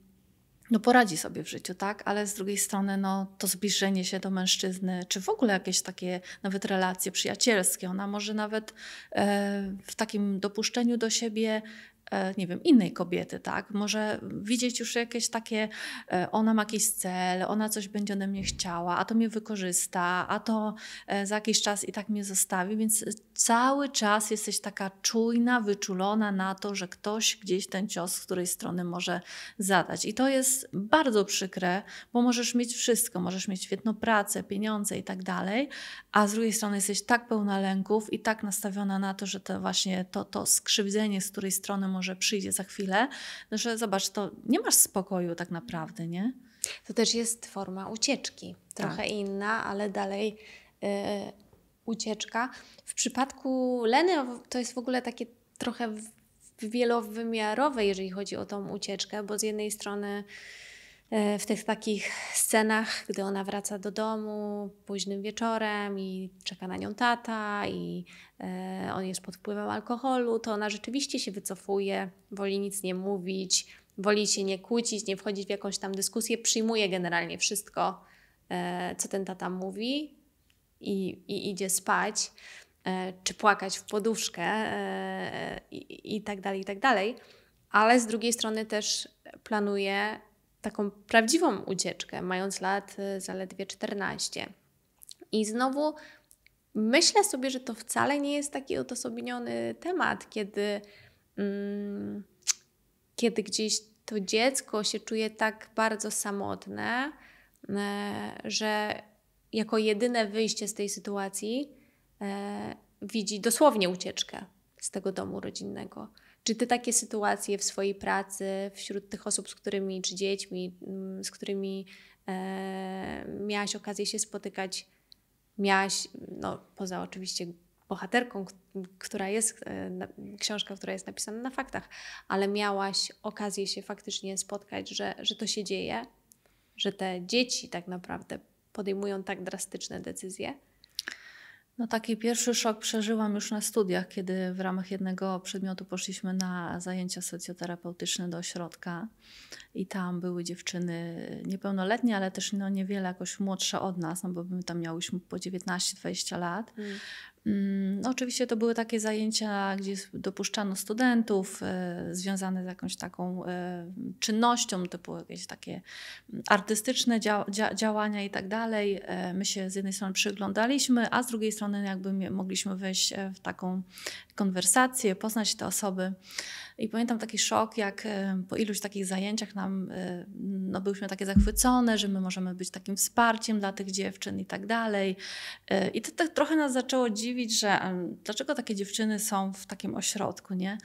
no poradzi sobie w życiu, tak? Ale z drugiej strony no, to zbliżenie się do mężczyzny, czy w ogóle jakieś takie nawet relacje przyjacielskie, ona może nawet e, w takim dopuszczeniu do siebie E, nie wiem, innej kobiety, tak? Może widzieć już jakieś takie, e, ona ma jakiś cel, ona coś będzie ode mnie chciała, a to mnie wykorzysta, a to e, za jakiś czas i tak mnie zostawi, więc cały czas jesteś taka czujna, wyczulona na to, że ktoś gdzieś ten cios z której strony może zadać. I to jest bardzo przykre, bo możesz mieć wszystko, możesz mieć świetną pracę, pieniądze i tak dalej, a z drugiej strony jesteś tak pełna lęków i tak nastawiona na to, że to właśnie to, to skrzywdzenie z której strony może przyjdzie za chwilę, że zobacz, to nie masz spokoju tak naprawdę, nie? To też jest forma ucieczki, trochę tak. inna, ale dalej yy, ucieczka. W przypadku Leny to jest w ogóle takie trochę wielowymiarowe, jeżeli chodzi o tą ucieczkę, bo z jednej strony y, w tych takich scenach, gdy ona wraca do domu późnym wieczorem i czeka na nią tata i E, on jest pod wpływem alkoholu, to ona rzeczywiście się wycofuje, woli nic nie mówić, woli się nie kłócić, nie wchodzić w jakąś tam dyskusję, przyjmuje generalnie wszystko, e, co ten tata mówi i, i idzie spać, e, czy płakać w poduszkę i, i tak dalej, i tak dalej. Ale z drugiej strony też planuje taką prawdziwą ucieczkę, mając lat zaledwie 14. I znowu Myślę sobie, że to wcale nie jest taki odosobniony temat, kiedy, mm, kiedy gdzieś to dziecko się czuje tak bardzo samotne, e, że jako jedyne wyjście z tej sytuacji e, widzi dosłownie ucieczkę z tego domu rodzinnego. Czy ty takie sytuacje w swojej pracy, wśród tych osób, z którymi, czy dziećmi, mm, z którymi e, miałaś okazję się spotykać, miałaś, no poza oczywiście bohaterką, która jest, e, książka, która jest napisana na faktach, ale miałaś okazję się faktycznie spotkać, że, że to się dzieje, że te dzieci tak naprawdę podejmują tak drastyczne decyzje. No taki pierwszy szok przeżyłam już na studiach, kiedy w ramach jednego przedmiotu poszliśmy na zajęcia socjoterapeutyczne do ośrodka i tam były dziewczyny niepełnoletnie, ale też no niewiele jakoś młodsze od nas, no bo my tam miałyśmy po 19-20 lat. Mm. Mm, no, oczywiście to były takie zajęcia, gdzie dopuszczano studentów e, związane z jakąś taką e, czynnością, typu jakieś takie mm, artystyczne działania i tak dalej. E, my się z jednej strony przyglądaliśmy, a z drugiej strony jakby mogliśmy wejść w taką konwersację, poznać te osoby. I pamiętam taki szok, jak e, po iluś takich zajęciach nam, e, no byliśmy takie zachwycone, że my możemy być takim wsparciem dla tych dziewczyn i tak dalej. E, I to tak trochę nas zaczęło dziwić, że dlaczego takie dziewczyny są w takim ośrodku, nie?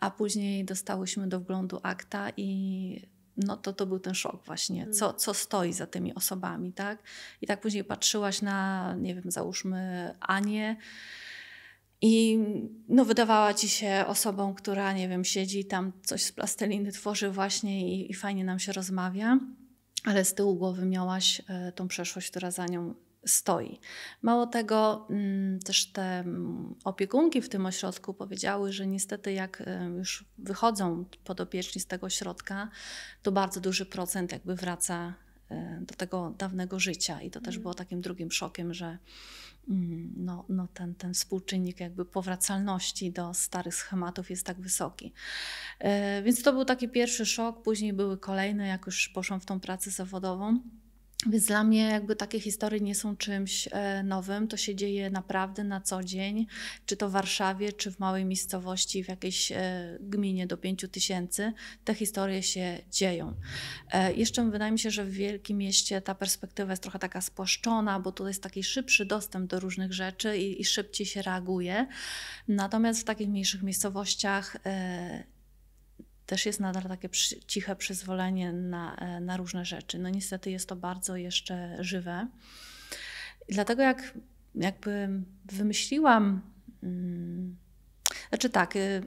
A później dostałyśmy do wglądu akta i no to to był ten szok właśnie, mm. co, co stoi za tymi osobami, tak? I tak później patrzyłaś na, nie wiem, załóżmy Anię, i no, wydawała ci się osobą, która, nie wiem, siedzi tam, coś z plasteliny tworzy właśnie i, i fajnie nam się rozmawia, ale z tyłu głowy miałaś e, tą przeszłość, która za nią stoi. Mało tego, mm, też te mm, opiekunki w tym ośrodku powiedziały, że niestety jak e, już wychodzą podopieczni z tego środka, to bardzo duży procent jakby wraca e, do tego dawnego życia i to też mhm. było takim drugim szokiem, że no, no ten, ten współczynnik jakby powracalności do starych schematów jest tak wysoki. E, więc to był taki pierwszy szok, później były kolejne, jak już poszłam w tą pracę zawodową. Więc dla mnie jakby takie historie nie są czymś e, nowym, to się dzieje naprawdę na co dzień, czy to w Warszawie, czy w małej miejscowości, w jakiejś e, gminie do pięciu tysięcy, te historie się dzieją. E, jeszcze wydaje mi się, że w wielkim mieście ta perspektywa jest trochę taka spłaszczona, bo tutaj jest taki szybszy dostęp do różnych rzeczy i, i szybciej się reaguje. Natomiast w takich mniejszych miejscowościach też jest nadal takie przy, ciche przyzwolenie na, e, na różne rzeczy. No niestety jest to bardzo jeszcze żywe. Dlatego jak jakby wymyśliłam, hmm, znaczy tak, y,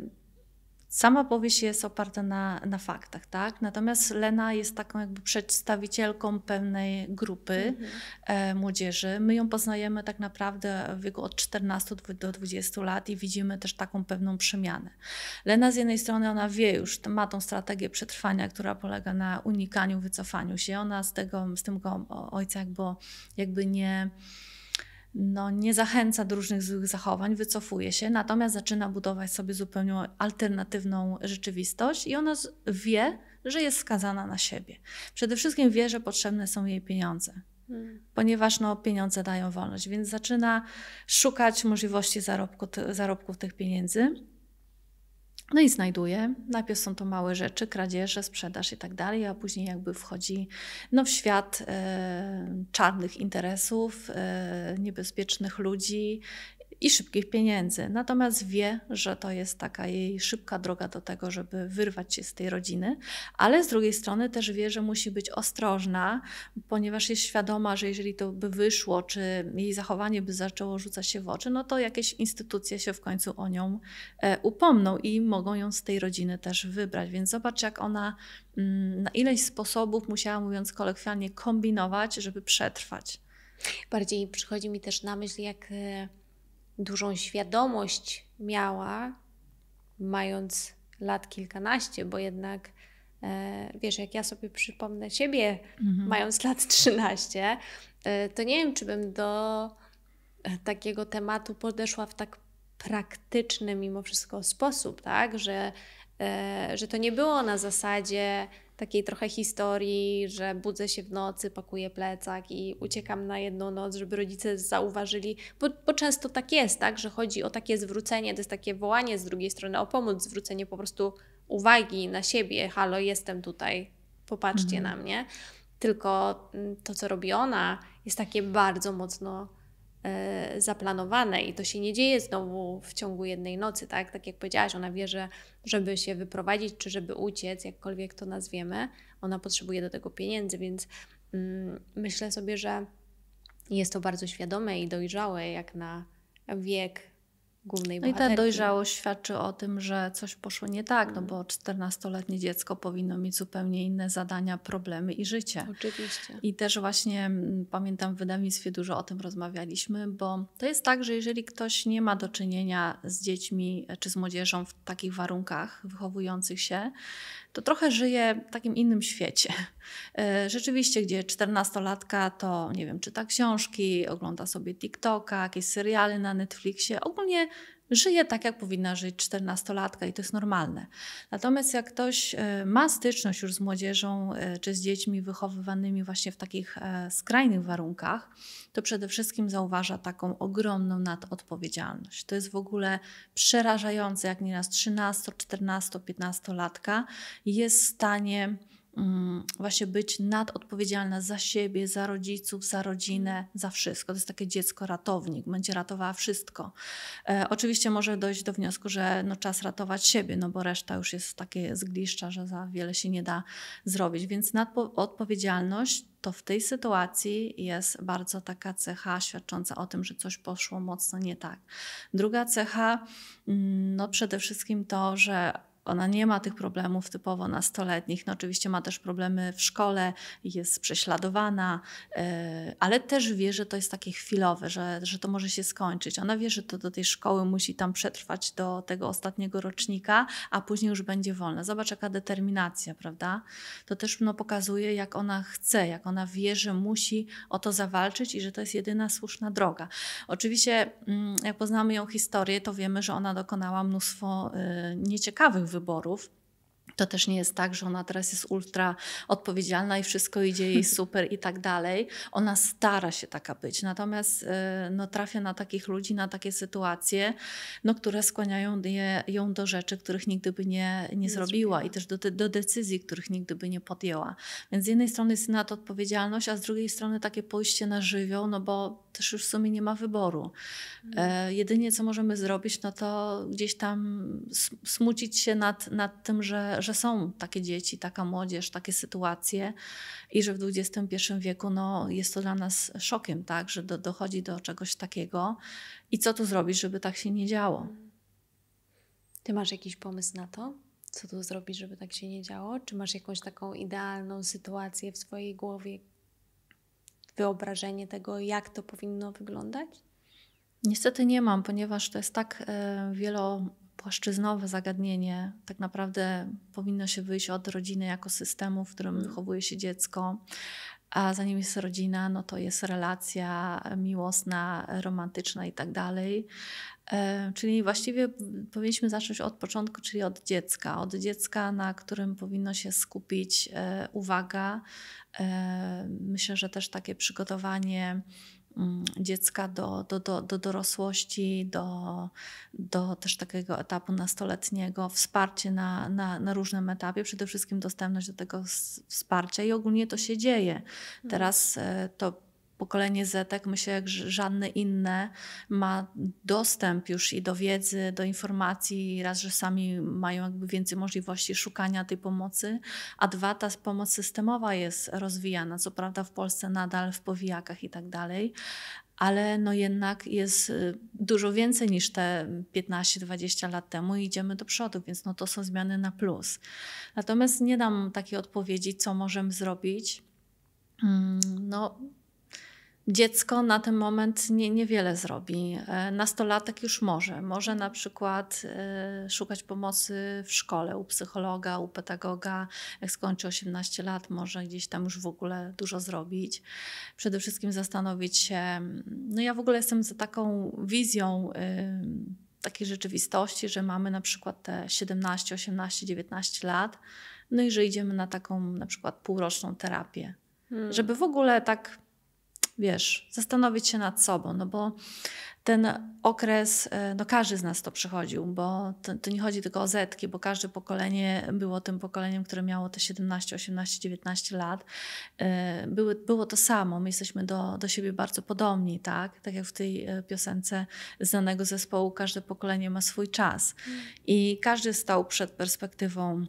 Sama powieść jest oparta na, na faktach, tak? Natomiast Lena jest taką jakby przedstawicielką pewnej grupy mhm. e, młodzieży. My ją poznajemy tak naprawdę w wieku od 14 do 20 lat i widzimy też taką pewną przemianę. Lena z jednej strony ona wie już, ma tą strategię przetrwania, która polega na unikaniu, wycofaniu się. Ona z tego, z tym ojca jakby, jakby nie no, nie zachęca do różnych złych zachowań, wycofuje się, natomiast zaczyna budować sobie zupełnie alternatywną rzeczywistość i ona wie, że jest skazana na siebie. Przede wszystkim wie, że potrzebne są jej pieniądze. Hmm. Ponieważ no, pieniądze dają wolność, więc zaczyna szukać możliwości zarobku zarobków tych pieniędzy no i znajduje. Najpierw są to małe rzeczy, kradzieże, sprzedaż i tak dalej, a później jakby wchodzi no, w świat e, czarnych interesów, e, niebezpiecznych ludzi i szybkich pieniędzy. Natomiast wie, że to jest taka jej szybka droga do tego, żeby wyrwać się z tej rodziny, ale z drugiej strony też wie, że musi być ostrożna, ponieważ jest świadoma, że jeżeli to by wyszło, czy jej zachowanie by zaczęło rzucać się w oczy, no to jakieś instytucje się w końcu o nią e, upomną i mogą ją z tej rodziny też wybrać. Więc zobacz, jak ona mm, na ileś sposobów musiała, mówiąc kolokwialnie, kombinować, żeby przetrwać. Bardziej przychodzi mi też na myśl, jak e, dużą świadomość miała, mając lat kilkanaście, bo jednak e, wiesz, jak ja sobie przypomnę siebie, mhm. mając lat trzynaście, e, to nie wiem, czy bym do e, takiego tematu podeszła w tak praktyczny mimo wszystko sposób, tak? Że, że to nie było na zasadzie takiej trochę historii, że budzę się w nocy, pakuję plecak i uciekam na jedną noc, żeby rodzice zauważyli, bo, bo często tak jest, tak, że chodzi o takie zwrócenie, to jest takie wołanie z drugiej strony o pomoc, zwrócenie po prostu uwagi na siebie, halo, jestem tutaj, popatrzcie mhm. na mnie. Tylko mm, to, co robi ona, jest takie bardzo mocno E, zaplanowane i to się nie dzieje znowu w ciągu jednej nocy, tak? Tak jak powiedziałaś, ona wie, że żeby się wyprowadzić czy żeby uciec, jakkolwiek to nazwiemy, ona potrzebuje do tego pieniędzy, więc mm, myślę sobie, że jest to bardzo świadome i dojrzałe jak na wiek głównej no bohaterki. I ta dojrzałość świadczy o tym, że coś poszło nie tak, no bo 14-letnie dziecko powinno mieć zupełnie inne zadania, problemy i życie. Oczywiście. I też właśnie mm, pamiętam w wydawnictwie dużo o tym rozmawialiśmy, bo to jest tak, że jeżeli ktoś nie ma do czynienia z dziećmi czy z młodzieżą w takich warunkach wychowujących się, to trochę żyje w takim innym świecie. E, rzeczywiście, gdzie czternastolatka to, nie wiem, czyta książki, ogląda sobie TikToka, jakieś serialy na Netflixie, ogólnie żyje tak, jak powinna żyć czternastolatka i to jest normalne. Natomiast jak ktoś e, ma styczność już z młodzieżą e, czy z dziećmi wychowywanymi właśnie w takich e, skrajnych warunkach, to przede wszystkim zauważa taką ogromną nadodpowiedzialność. To jest w ogóle przerażające, jak nieraz 13, 14, 15 latka jest w stanie Mm, właśnie być nadodpowiedzialna za siebie, za rodziców, za rodzinę, za wszystko. To jest takie dziecko ratownik, będzie ratowała wszystko. E, oczywiście może dojść do wniosku, że no, czas ratować siebie, no bo reszta już jest takie zgliszcza, że za wiele się nie da zrobić. Więc nadodpowiedzialność to w tej sytuacji jest bardzo taka cecha świadcząca o tym, że coś poszło mocno nie tak. Druga cecha, mm, no przede wszystkim to, że ona nie ma tych problemów typowo nastoletnich. No oczywiście ma też problemy w szkole, jest prześladowana, e, ale też wie, że to jest takie chwilowe, że, że to może się skończyć. Ona wie, że to do tej szkoły musi tam przetrwać do tego ostatniego rocznika, a później już będzie wolna. Zobacz, jaka determinacja, prawda? To też no, pokazuje, jak ona chce, jak ona wie, że musi o to zawalczyć i że to jest jedyna słuszna droga. Oczywiście, mm, jak poznamy ją historię, to wiemy, że ona dokonała mnóstwo e, nieciekawych wyborów wyborów to też nie jest tak, że ona teraz jest ultra odpowiedzialna i wszystko idzie jej (laughs) super i tak dalej. Ona stara się taka być. Natomiast y, no, trafia na takich ludzi, na takie sytuacje, no, które skłaniają je, ją do rzeczy, których nigdy by nie, nie, nie zrobiła i też do, do decyzji, których nigdy by nie podjęła. Więc z jednej strony jest na to odpowiedzialność, a z drugiej strony takie pójście na żywioł, no bo też już w sumie nie ma wyboru. E, jedynie co możemy zrobić, no to gdzieś tam smucić się nad, nad tym, że, że że są takie dzieci, taka młodzież, takie sytuacje i że w XXI wieku no, jest to dla nas szokiem, tak, że do, dochodzi do czegoś takiego. I co tu zrobić, żeby tak się nie działo? Ty masz jakiś pomysł na to? Co tu zrobić, żeby tak się nie działo? Czy masz jakąś taką idealną sytuację w swojej głowie, wyobrażenie tego, jak to powinno wyglądać? Niestety nie mam, ponieważ to jest tak wielo, płaszczyznowe zagadnienie. Tak naprawdę powinno się wyjść od rodziny jako systemu, w którym mhm. wychowuje się dziecko. A zanim jest rodzina, no to jest relacja miłosna, romantyczna i tak dalej. E, czyli właściwie powinniśmy zacząć od początku, czyli od dziecka. Od dziecka, na którym powinno się skupić e, uwaga. E, myślę, że też takie przygotowanie Mm, dziecka do, do, do, do dorosłości, do, do też takiego etapu nastoletniego, wsparcie na, na, na różnym etapie, przede wszystkim dostępność do tego wsparcia i ogólnie to się dzieje. Mhm. Teraz e, to pokolenie Z, tak myślę, jak żadne inne, ma dostęp już i do wiedzy, do informacji, raz, że sami mają jakby więcej możliwości szukania tej pomocy, a dwa, ta pomoc systemowa jest rozwijana, co prawda w Polsce nadal w powijakach i tak dalej, ale no jednak jest y, dużo więcej niż te 15-20 lat temu i idziemy do przodu, więc no to są zmiany na plus. Natomiast nie dam takiej odpowiedzi, co możemy zrobić. Mm, no, Dziecko na ten moment nie, niewiele zrobi. E, nastolatek już może. Może na przykład e, szukać pomocy w szkole u psychologa, u pedagoga. Jak skończy 18 lat, może gdzieś tam już w ogóle dużo zrobić. Przede wszystkim zastanowić się. Mm, no ja w ogóle jestem za taką wizją takiej rzeczywistości, że mamy na przykład te 17, 18, 19 lat, no i że idziemy na taką na przykład półroczną terapię. Hmm. Żeby w ogóle tak wiesz, zastanowić się nad sobą, no bo ten okres, e, no każdy z nas to przychodził, bo to, to, nie chodzi tylko o zetki, bo każde pokolenie było tym pokoleniem, które miało te 17, 18, 19 lat. E, były, było to samo, my jesteśmy do, do siebie bardzo podobni, tak? Tak jak w tej e, piosence znanego zespołu, każde pokolenie ma swój czas mm. i każdy stał przed perspektywą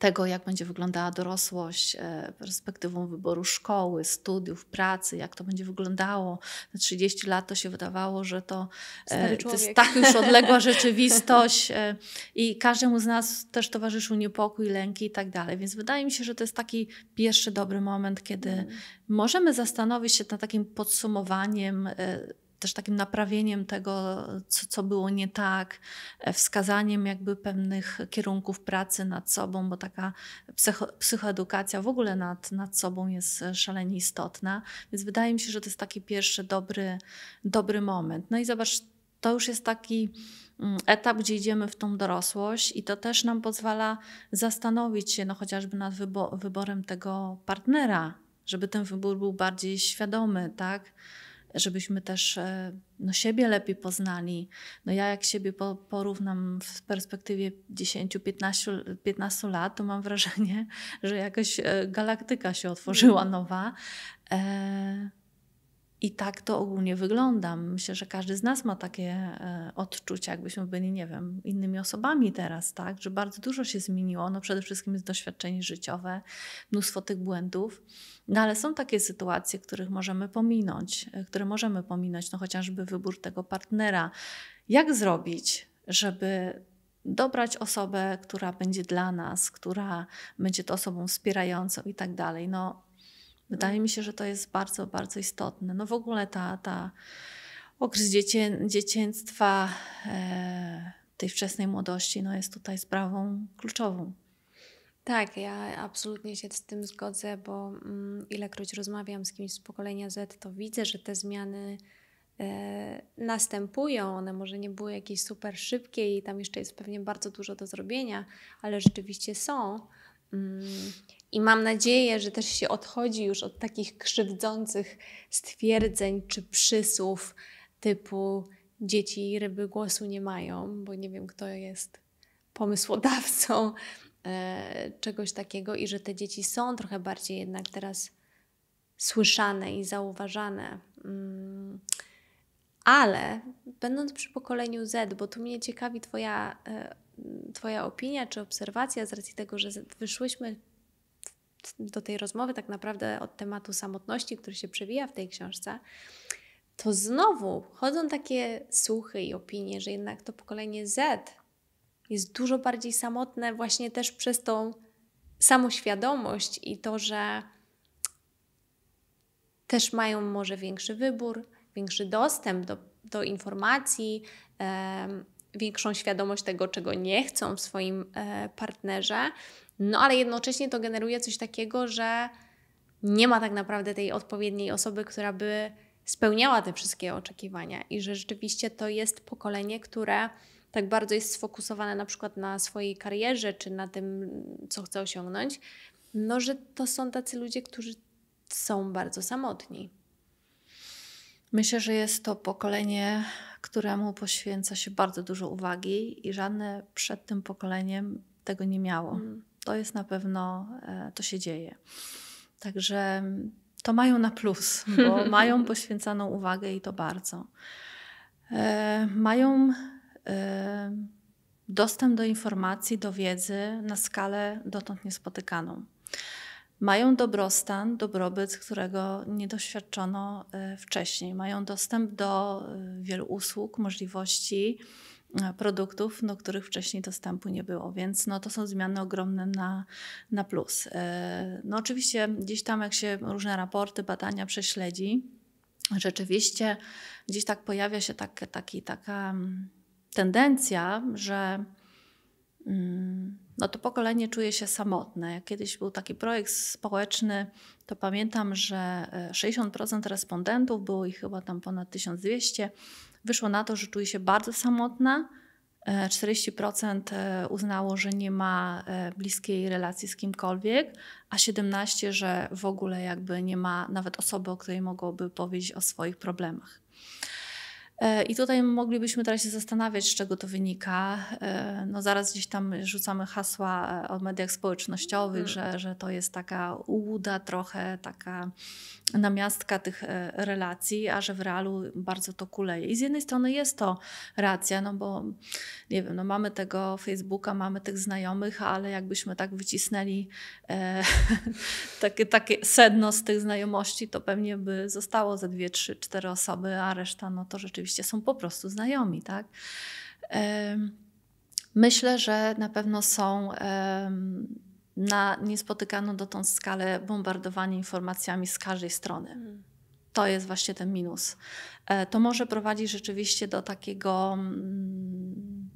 tego, jak będzie wyglądała dorosłość, e, perspektywą wyboru szkoły, studiów, pracy, jak to będzie wyglądało. Na 30 lat to się wydawało, że to, e, to jest tak już (laughs) odległa rzeczywistość e, i każdemu z nas też towarzyszył niepokój, lęki i tak dalej. Więc wydaje mi się, że to jest taki pierwszy dobry moment, kiedy mm. możemy zastanowić się nad takim podsumowaniem też takim naprawieniem tego, co, co było nie tak, e, wskazaniem jakby pewnych kierunków pracy nad sobą, bo taka psycho, psychoedukacja w ogóle nad, nad sobą jest e, szalenie istotna. Więc wydaje mi się, że to jest taki pierwszy dobry, dobry moment. No i zobacz, to już jest taki mm, etap, gdzie idziemy w tą dorosłość, i to też nam pozwala zastanowić się no, chociażby nad wybo wyborem tego partnera, żeby ten wybór był bardziej świadomy, tak? żebyśmy też e, no, siebie lepiej poznali. No ja jak siebie po, porównam w perspektywie 10-15 lat, to mam wrażenie, (laughs) że jakaś e, galaktyka się otworzyła mhm. nowa. E, i tak to ogólnie wygląda. Myślę, że każdy z nas ma takie e, odczucia, jakbyśmy byli, nie wiem, innymi osobami teraz, tak? Że bardzo dużo się zmieniło. No przede wszystkim jest doświadczenie życiowe, mnóstwo tych błędów. No ale są takie sytuacje, których możemy pominąć, e, które możemy pominąć, no chociażby wybór tego partnera. Jak zrobić, żeby dobrać osobę, która będzie dla nas, która będzie to osobą wspierającą i tak dalej. No Wydaje mi się, że to jest bardzo, bardzo istotne. No w ogóle ta, ta okres dziecię, e, tej wczesnej młodości no jest tutaj sprawą kluczową. Tak, ja absolutnie się z tym zgodzę, bo mm, ilekroć rozmawiam z kimś z pokolenia Z, to widzę, że te zmiany e, następują. One może nie były jakieś super szybkie i tam jeszcze jest pewnie bardzo dużo do zrobienia, ale rzeczywiście są. Mm, i mam nadzieję, że też się odchodzi już od takich krzywdzących stwierdzeń czy przysłów typu dzieci ryby głosu nie mają, bo nie wiem, kto jest pomysłodawcą e, czegoś takiego i że te dzieci są trochę bardziej jednak teraz słyszane i zauważane. Mm. Ale będąc przy pokoleniu Z, bo tu mnie ciekawi Twoja, e, twoja opinia czy obserwacja z racji tego, że wyszłyśmy do tej rozmowy, tak naprawdę od tematu samotności, który się przewija w tej książce, to znowu chodzą takie słuchy i opinie, że jednak to pokolenie Z jest dużo bardziej samotne właśnie też przez tą samoświadomość i to, że też mają może większy wybór, większy dostęp do, do informacji, większą świadomość tego, czego nie chcą w swoim e, partnerze no ale jednocześnie to generuje coś takiego, że nie ma tak naprawdę tej odpowiedniej osoby, która by spełniała te wszystkie oczekiwania i że rzeczywiście to jest pokolenie, które tak bardzo jest sfokusowane na przykład na swojej karierze czy na tym, co chce osiągnąć, no że to są tacy ludzie, którzy są bardzo samotni. Myślę, że jest to pokolenie, któremu poświęca się bardzo dużo uwagi i żadne przed tym pokoleniem tego nie miało. Mm. To jest na pewno, e, to się dzieje. Także mm, to mają na plus, bo (laughs) mają poświęcaną uwagę i to bardzo. E, mają e, dostęp do informacji, do wiedzy na skalę dotąd niespotykaną. Mają dobrostan, dobrobyt, którego nie doświadczono wcześniej. Mają dostęp do wielu usług, możliwości, E, produktów, no, których wcześniej dostępu nie było, więc no, to są zmiany ogromne na, na plus. E, no, oczywiście gdzieś tam jak się różne raporty, badania prześledzi, rzeczywiście gdzieś tak pojawia się tak, taki, taka mm, tendencja, że mm, no to pokolenie czuje się samotne. Jak kiedyś był taki projekt społeczny, to pamiętam, że 60% e, respondentów, było ich chyba tam ponad 1200, wyszło na to, że czuje się bardzo samotna. 40% e, e, uznało, że nie ma e, bliskiej relacji z kimkolwiek, a 17%, że w ogóle jakby nie ma nawet osoby, o której mogłoby powiedzieć o swoich problemach. E, I tutaj moglibyśmy teraz się zastanawiać, z czego to wynika. E, no zaraz gdzieś tam rzucamy hasła e, o mediach społecznościowych, mhm. że, że to jest taka ułuda, trochę taka namiastka tych relacji, a że w realu bardzo to kuleje. I z jednej strony jest to racja, no bo nie wiem, no mamy tego Facebooka, mamy tych znajomych, ale jakbyśmy tak wycisnęli e, (laughs) takie, takie sedno z tych znajomości, to pewnie by zostało ze dwie, trzy, cztery osoby, a reszta no to rzeczywiście oczywiście są po prostu znajomi, tak? Myślę, że na pewno są na niespotykaną dotąd skalę bombardowani informacjami z każdej strony. Mhm. To jest właśnie ten minus. E, to może prowadzić rzeczywiście do takiego mm,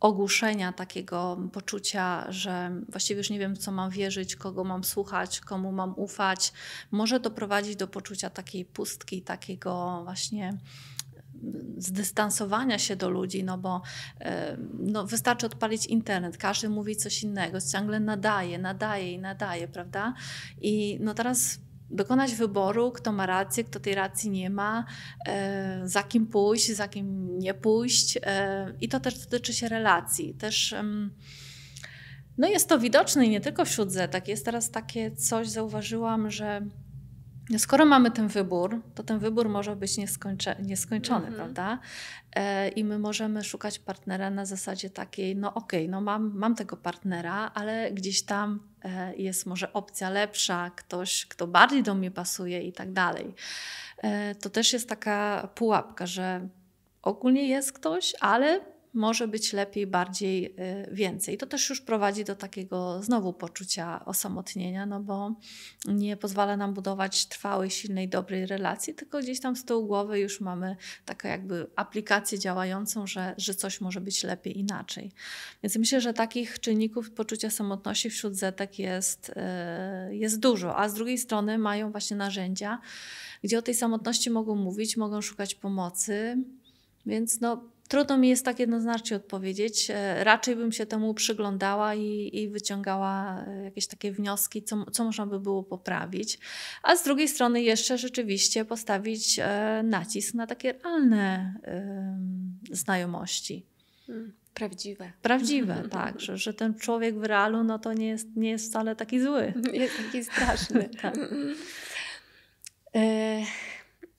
ogłuszenia, takiego poczucia, że właściwie już nie wiem, co mam wierzyć, kogo mam słuchać, komu mam ufać. Może to prowadzić do poczucia takiej pustki, takiego właśnie zdystansowania się do ludzi, no bo e, no wystarczy odpalić internet, każdy mówi coś innego, ciągle nadaje, nadaje i nadaje, prawda? I no teraz dokonać wyboru, kto ma rację, kto tej racji nie ma, e, za kim pójść, za kim nie pójść. E, I to też dotyczy się relacji. Też no jest to widoczne i nie tylko wśród tak Jest teraz takie coś, zauważyłam, że Skoro mamy ten wybór, to ten wybór może być nieskończe, nieskończony, mhm. prawda? E, I my możemy szukać partnera na zasadzie takiej, no okej, okay, no mam, mam tego partnera, ale gdzieś tam e, jest może opcja lepsza, ktoś, kto bardziej do mnie pasuje i tak dalej. E, to też jest taka pułapka, że ogólnie jest ktoś, ale może być lepiej, bardziej, y, więcej. To też już prowadzi do takiego znowu poczucia osamotnienia, no bo nie pozwala nam budować trwałej, silnej, dobrej relacji, tylko gdzieś tam z tyłu głowy już mamy taką jakby aplikację działającą, że, że coś może być lepiej inaczej. Więc myślę, że takich czynników poczucia samotności wśród zetek jest, y, jest dużo, a z drugiej strony mają właśnie narzędzia, gdzie o tej samotności mogą mówić, mogą szukać pomocy, więc no Trudno mi jest tak jednoznacznie odpowiedzieć. E, raczej bym się temu przyglądała i, i wyciągała e, jakieś takie wnioski, co, co można by było poprawić. A z drugiej strony jeszcze rzeczywiście postawić e, nacisk na takie realne znajomości. Hmm. Prawdziwe. Prawdziwe, (laughs) tak. Że, że ten człowiek w realu, no to nie jest, nie jest wcale taki zły. (laughs) Jest taki straszny. (laughs) tak.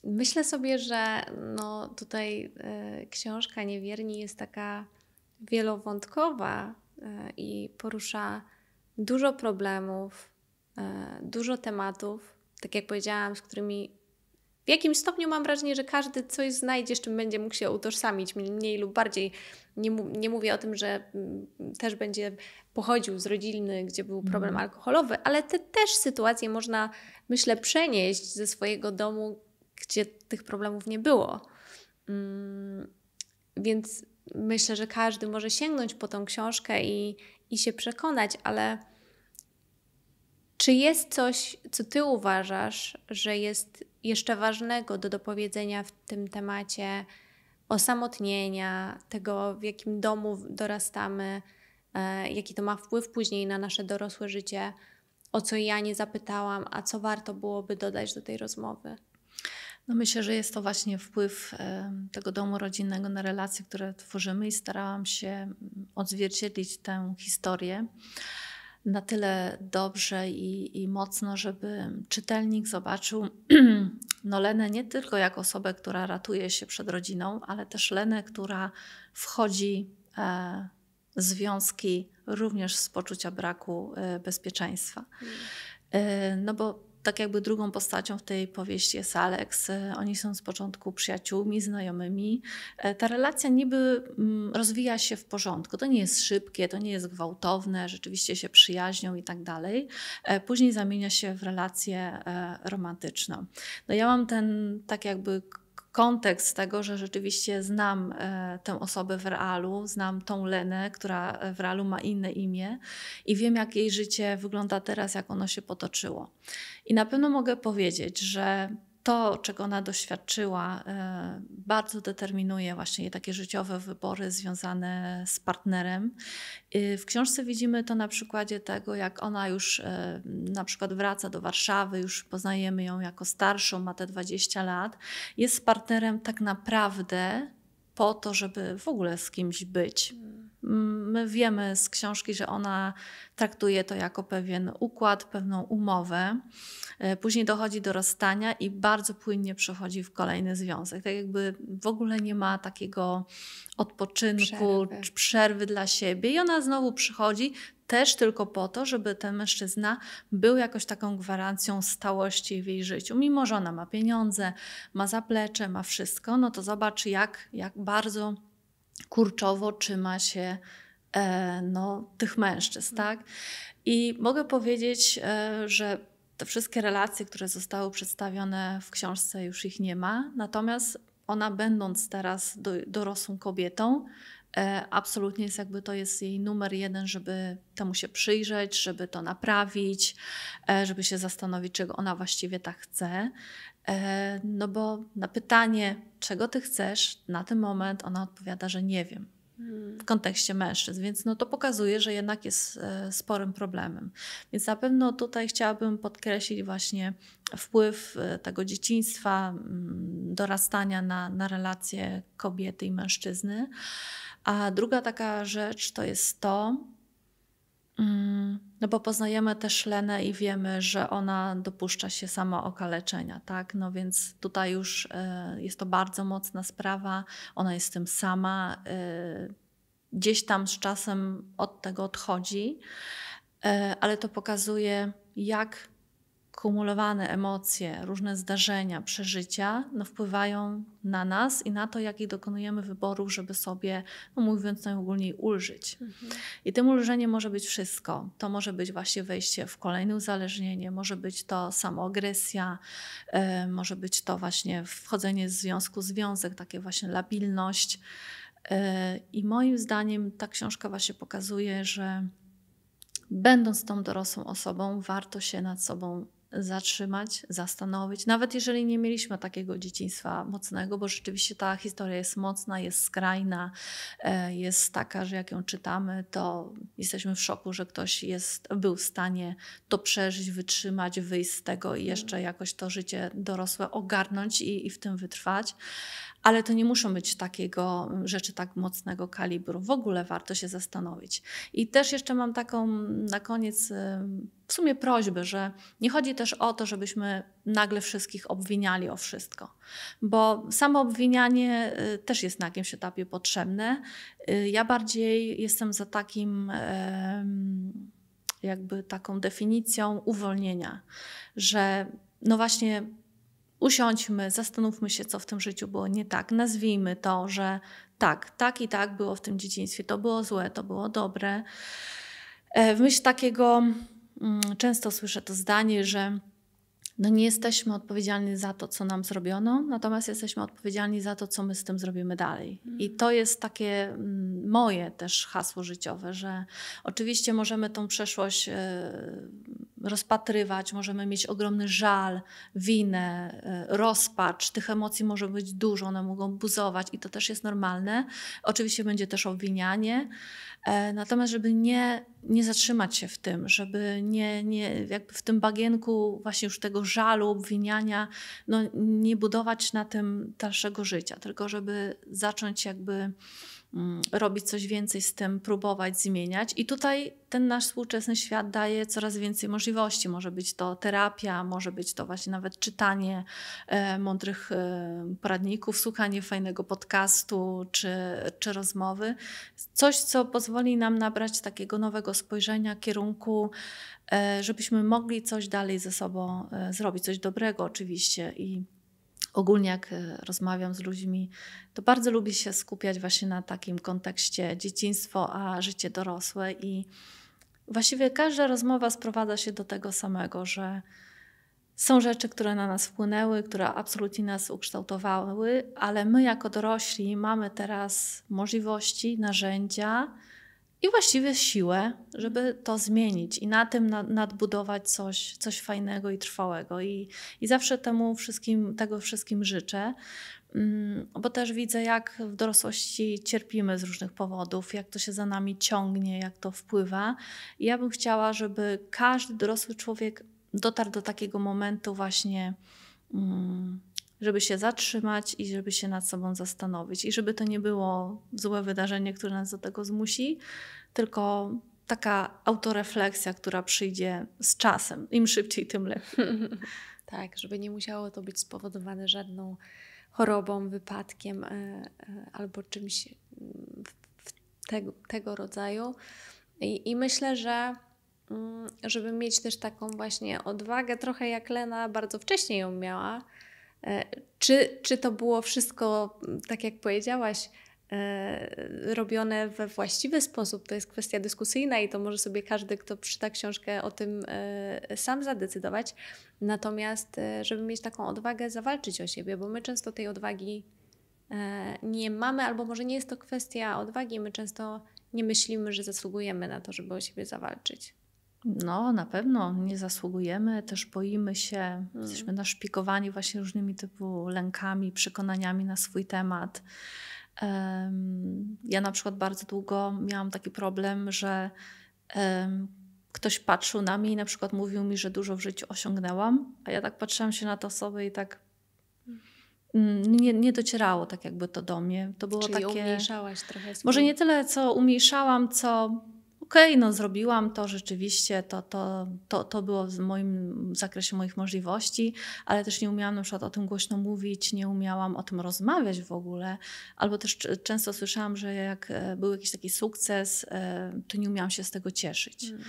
Myślę sobie, że no tutaj e, książka Niewierni jest taka wielowątkowa e, i porusza dużo problemów, e, dużo tematów, tak jak powiedziałam, z którymi w jakimś stopniu mam wrażenie, że każdy coś znajdzie, z czym będzie mógł się utożsamić, mniej lub bardziej. Nie, nie mówię o tym, że mm, też będzie pochodził z rodziny, gdzie był problem mhm. alkoholowy, ale te też sytuacje można, myślę, przenieść ze swojego domu gdzie tych problemów nie było. Mm, więc myślę, że każdy może sięgnąć po tą książkę i, i się przekonać, ale czy jest coś, co ty uważasz, że jest jeszcze ważnego do dopowiedzenia w tym temacie osamotnienia, tego w jakim domu dorastamy, e, jaki to ma wpływ później na nasze dorosłe życie, o co ja nie zapytałam, a co warto byłoby dodać do tej rozmowy? No myślę, że jest to właśnie wpływ e, tego domu rodzinnego na relacje, które tworzymy i starałam się mm, odzwierciedlić tę historię na tyle dobrze i, i mocno, żeby czytelnik zobaczył (clears throat) no Lenę nie tylko jako osobę, która ratuje się przed rodziną, ale też Lenę, która wchodzi w e, związki również z poczucia braku e, bezpieczeństwa. Mm. no bo tak jakby drugą postacią w tej powieści jest Alex. E, oni są z początku przyjaciółmi, znajomymi. E, ta relacja niby mm, rozwija się w porządku. To nie jest szybkie, to nie jest gwałtowne, rzeczywiście się przyjaźnią i tak dalej. E, później zamienia się w relację romantyczną. No ja mam ten tak jakby kontekst tego, że rzeczywiście znam e, tę osobę w realu, znam tą Lenę, która e, w realu ma inne imię i wiem, jak jej życie wygląda teraz, jak ono się potoczyło. I na pewno mogę powiedzieć, że to, czego ona doświadczyła, e, bardzo determinuje właśnie takie życiowe wybory związane z partnerem. Y, w książce widzimy to na przykładzie tego, jak ona już e, na przykład wraca do Warszawy, już poznajemy ją jako starszą, ma te 20 lat, jest z partnerem tak naprawdę po to, żeby w ogóle z kimś być. Mm. My wiemy z książki, że ona traktuje to jako pewien układ, pewną umowę. E, później dochodzi do rozstania i bardzo płynnie przechodzi w kolejny związek. Tak jakby w ogóle nie ma takiego odpoczynku przerwy. przerwy dla siebie. I ona znowu przychodzi, też tylko po to, żeby ten mężczyzna był jakoś taką gwarancją stałości w jej życiu. Mimo, że ona ma pieniądze, ma zaplecze, ma wszystko, no to zobacz, jak, jak bardzo kurczowo trzyma się e, no, tych mężczyzn, mm. tak? I mogę powiedzieć, e, że te wszystkie relacje, które zostały przedstawione w książce, już ich nie ma. Natomiast ona, będąc teraz do, dorosłą kobietą, E, absolutnie jest jakby to jest jej numer jeden, żeby temu się przyjrzeć, żeby to naprawić, e, żeby się zastanowić, czego ona właściwie tak chce. E, no bo na pytanie, czego ty chcesz, na ten moment ona odpowiada, że nie wiem hmm. w kontekście mężczyzn, więc no to pokazuje, że jednak jest sporym problemem. Więc na pewno tutaj chciałabym podkreślić właśnie wpływ tego dzieciństwa, mm, dorastania na, na relacje kobiety i mężczyzny. A druga taka rzecz to jest to, mm, no bo poznajemy też Lenę i wiemy, że ona dopuszcza się samookaleczenia, tak? No więc tutaj już e, jest to bardzo mocna sprawa, ona jest tym sama, e, gdzieś tam z czasem od tego odchodzi, e, ale to pokazuje, jak kumulowane emocje, różne zdarzenia, przeżycia no, wpływają na nas i na to, jaki dokonujemy wyborów, żeby sobie, no, mówiąc najogólniej, ulżyć. Mhm. I tym ulżeniem może być wszystko. To może być właśnie wejście w kolejne uzależnienie, może być to samoagresja, yy, może być to właśnie wchodzenie z związku, związek, takie właśnie labilność. E, I moim zdaniem ta książka właśnie pokazuje, że będąc tą dorosłą osobą, warto się nad sobą zatrzymać, zastanowić. Nawet jeżeli nie mieliśmy takiego dzieciństwa mocnego, bo rzeczywiście ta historia jest mocna, jest skrajna, e, jest taka, że jak ją czytamy, to jesteśmy w szoku, że ktoś jest, był w stanie to przeżyć, wytrzymać, wyjść z tego i mhm. jeszcze jakoś to życie dorosłe ogarnąć i, i w tym wytrwać ale to nie muszą być takiego mm, rzeczy tak mocnego kalibru. W ogóle warto się zastanowić. I też jeszcze mam taką na koniec y, w sumie prośbę, że nie chodzi też o to, żebyśmy nagle wszystkich obwiniali o wszystko, bo samo obwinianie y, też jest na jakimś etapie potrzebne. Y, ja bardziej jestem za takim jakby taką definicją uwolnienia, że no właśnie usiądźmy, zastanówmy się, co w tym życiu było nie tak. Nazwijmy to, że tak, tak i tak było w tym dzieciństwie. To było złe, to było dobre. E, w myśl takiego mm, często słyszę to zdanie, że no nie jesteśmy odpowiedzialni za to, co nam zrobiono, natomiast jesteśmy odpowiedzialni za to, co my z tym zrobimy dalej. Mhm. I to jest takie mm, moje też hasło życiowe, że oczywiście możemy tą przeszłość e, rozpatrywać, możemy mieć ogromny żal, winę, e, rozpacz. Tych emocji może być dużo, one mogą buzować i to też jest normalne. Oczywiście będzie też obwinianie. E, natomiast, żeby nie, nie zatrzymać się w tym, żeby nie, nie jakby w tym bagienku właśnie już tego żalu, obwiniania, no, nie budować na tym dalszego życia, tylko żeby zacząć jakby Mm, robić coś więcej z tym, próbować zmieniać. I tutaj ten nasz współczesny świat daje coraz więcej możliwości. Może być to terapia, może być to właśnie nawet czytanie e, mądrych e, poradników, słuchanie fajnego podcastu czy, czy rozmowy. Coś, co pozwoli nam nabrać takiego nowego spojrzenia, kierunku, e, żebyśmy mogli coś dalej ze sobą e, zrobić, coś dobrego oczywiście i ogólnie jak e, rozmawiam z ludźmi, to bardzo lubię się skupiać właśnie na takim kontekście dzieciństwo, a życie dorosłe i właściwie każda rozmowa sprowadza się do tego samego, że są rzeczy, które na nas wpłynęły, które absolutnie nas ukształtowały, ale my jako dorośli mamy teraz możliwości, narzędzia, i właściwie siłę, żeby to zmienić i na tym nadbudować coś, coś fajnego i trwałego. I, I zawsze temu wszystkim, tego wszystkim życzę, mm, bo też widzę, jak w dorosłości cierpimy z różnych powodów, jak to się za nami ciągnie, jak to wpływa. I ja bym chciała, żeby każdy dorosły człowiek dotarł do takiego momentu właśnie. Mm, żeby się zatrzymać i żeby się nad sobą zastanowić. I żeby to nie było złe wydarzenie, które nas do tego zmusi, tylko taka autorefleksja, która przyjdzie z czasem. Im szybciej, tym lepiej. (laughs) tak, żeby nie musiało to być spowodowane żadną chorobą, wypadkiem e, e, albo czymś mm, tego, tego rodzaju. I, I, myślę, że mm, żeby mieć też taką właśnie odwagę, trochę jak Lena bardzo wcześnie ją miała, czy, czy to było wszystko, mm, tak jak powiedziałaś, e, robione we właściwy sposób, to jest kwestia dyskusyjna i to może sobie każdy, kto przeczyta książkę, o tym e, sam zadecydować. Natomiast, e, żeby mieć taką odwagę, zawalczyć o siebie, bo my często tej odwagi nie mamy, albo może nie jest to kwestia odwagi, my często nie myślimy, że zasługujemy na to, żeby o siebie zawalczyć. No, na pewno nie zasługujemy, też boimy się, hmm. jesteśmy naszpikowani właśnie różnymi typu lękami, przekonaniami na swój temat. ja na przykład bardzo długo miałam taki problem, że ktoś patrzył na mnie i na przykład mówił mi, że dużo w życiu osiągnęłam, a ja tak patrzyłam się na te osoby i tak mm, nie, nie docierało tak jakby to do mnie. To było Czyli takie. Umniejszałaś trochę swój... Może nie tyle, co umniejszałam, co okej, okay, no zrobiłam to rzeczywiście, to, to, to, to było w moim w zakresie moich możliwości, ale też nie umiałam na przykład o tym głośno mówić, nie umiałam o tym rozmawiać w ogóle, albo też często słyszałam, że jak e, był jakiś taki sukces, e, to nie umiałam się z tego cieszyć. Mm.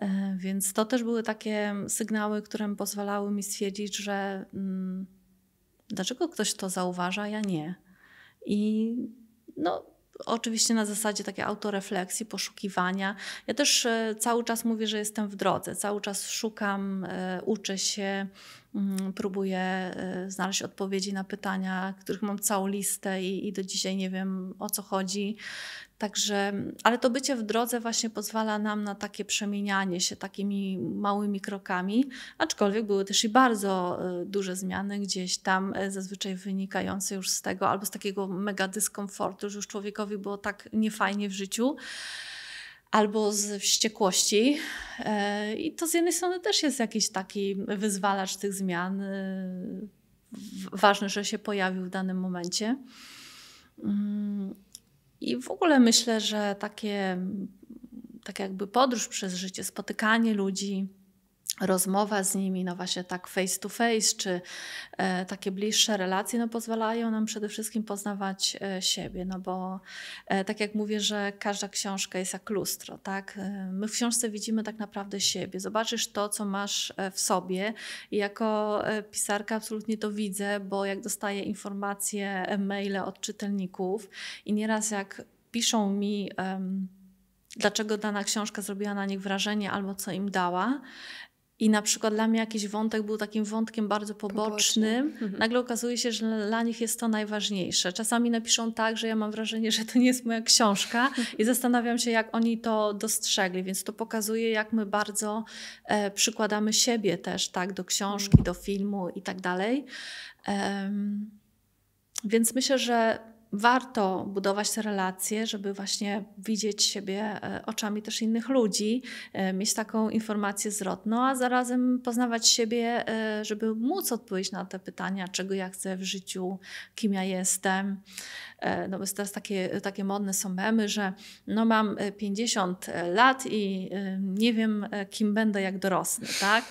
E, więc to też były takie sygnały, które pozwalały mi stwierdzić, że mm, dlaczego ktoś to zauważa, ja nie. I no, oczywiście na zasadzie takiej autorefleksji, poszukiwania. Ja też e, cały czas mówię, że jestem w drodze, cały czas szukam, e, uczę się, mm, próbuję e, znaleźć odpowiedzi na pytania, których mam całą listę i, i do dzisiaj nie wiem o co chodzi. Także, ale to bycie w drodze właśnie pozwala nam na takie przemienianie się takimi małymi krokami, aczkolwiek były też i bardzo e, duże zmiany gdzieś tam, e, zazwyczaj wynikające już z tego albo z takiego mega dyskomfortu, że już człowiekowi było tak niefajnie w życiu albo z wściekłości. E, I to z jednej strony też jest jakiś taki wyzwalacz tych zmian. Ważne, że się pojawił w danym momencie. Mm. I w ogóle myślę, że takie tak jakby podróż przez życie, spotykanie ludzi, rozmowa z nimi, no właśnie tak face to face, czy e, takie bliższe relacje, no pozwalają nam przede wszystkim poznawać e, siebie, no bo e, tak jak mówię, że każda książka jest jak lustro, tak? E, my w książce widzimy tak naprawdę siebie. Zobaczysz to, co masz e, w sobie i jako e, pisarka absolutnie to widzę, bo jak dostaję informacje, e maile od czytelników i nieraz jak piszą mi... dlaczego dana książka zrobiła na nich wrażenie albo co im dała, i na przykład dla mnie jakiś wątek był takim wątkiem bardzo pobocznym. Mhm. Nagle okazuje się, że dla nich jest to najważniejsze. Czasami napiszą tak, że ja mam wrażenie, że to nie jest moja książka (laughs) i zastanawiam się, jak oni to dostrzegli, więc to pokazuje, jak my bardzo e, przykładamy siebie też tak do książki, mhm. do filmu i tak dalej. Um, więc myślę, że warto budować te relacje, żeby właśnie widzieć siebie e, oczami też innych ludzi, e, mieć taką informację zwrotną, a zarazem poznawać siebie, e, żeby móc odpowiedzieć na te pytania, czego ja chcę w życiu, kim ja jestem. No bo teraz takie, takie modne są memy, że no mam 50 lat i nie wiem, kim będę, jak dorosnę, tak?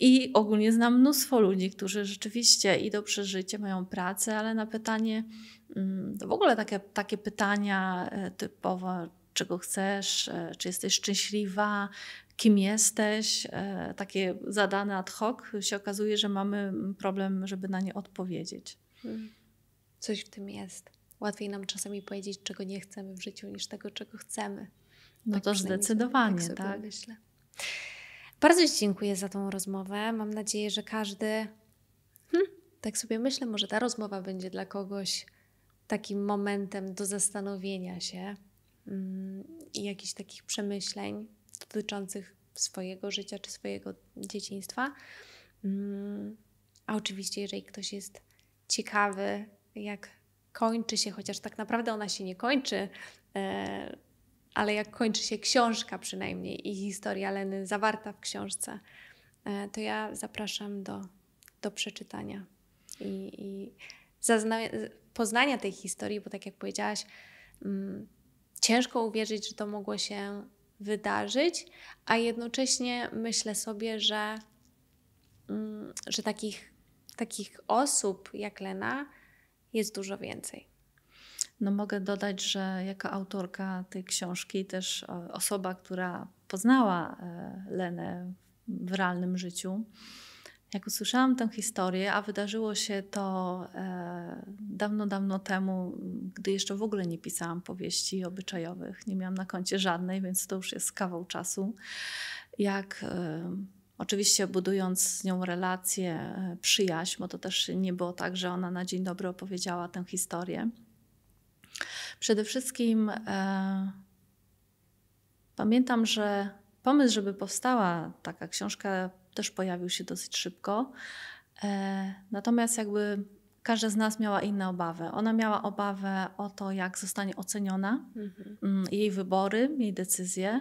I ogólnie znam mnóstwo ludzi, którzy rzeczywiście idą przez życie, mają pracę, ale na pytanie, Mm, to w ogóle takie, takie pytania e, typowe: czego chcesz, e, czy jesteś szczęśliwa, kim jesteś, e, takie zadane ad hoc, się okazuje, że mamy mm, problem, żeby na nie odpowiedzieć. Hmm. Coś w tym jest. Łatwiej nam czasami powiedzieć, czego nie chcemy w życiu, niż tego, czego chcemy. No tak to zdecydowanie, sobie, tak. Sobie tak. Bardzo Ci dziękuję za tą rozmowę. Mam nadzieję, że każdy, hmm, tak sobie myślę, może ta rozmowa będzie dla kogoś takim momentem do zastanowienia się mm, i jakichś takich przemyśleń dotyczących swojego życia czy swojego dzieciństwa. Mm, a oczywiście, jeżeli ktoś jest ciekawy, jak kończy się, chociaż tak naprawdę ona się nie kończy, e, ale jak kończy się książka przynajmniej i historia Leny zawarta w książce, e, to ja zapraszam do, do przeczytania i, i poznania tej historii, bo tak jak powiedziałaś, mm, ciężko uwierzyć, że to mogło się wydarzyć, a jednocześnie myślę sobie, że, mm, że takich, takich osób jak Lena jest dużo więcej. No mogę dodać, że jako autorka tej książki też e, osoba, która poznała e, Lenę w realnym życiu, jak usłyszałam tę historię, a wydarzyło się to e, dawno, dawno temu, gdy jeszcze w ogóle nie pisałam powieści obyczajowych, nie miałam na koncie żadnej, więc to już jest kawał czasu. Jak e, oczywiście budując z nią relację, e, przyjaźń, bo to też nie było tak, że ona na dzień dobry opowiedziała tę historię. Przede wszystkim e, pamiętam, że pomysł, żeby powstała taka książka, też pojawił się dosyć szybko. E, natomiast jakby każda z nas miała inne obawy. Ona miała obawę o to, jak zostanie oceniona, mhm. Mm, jej wybory, jej decyzje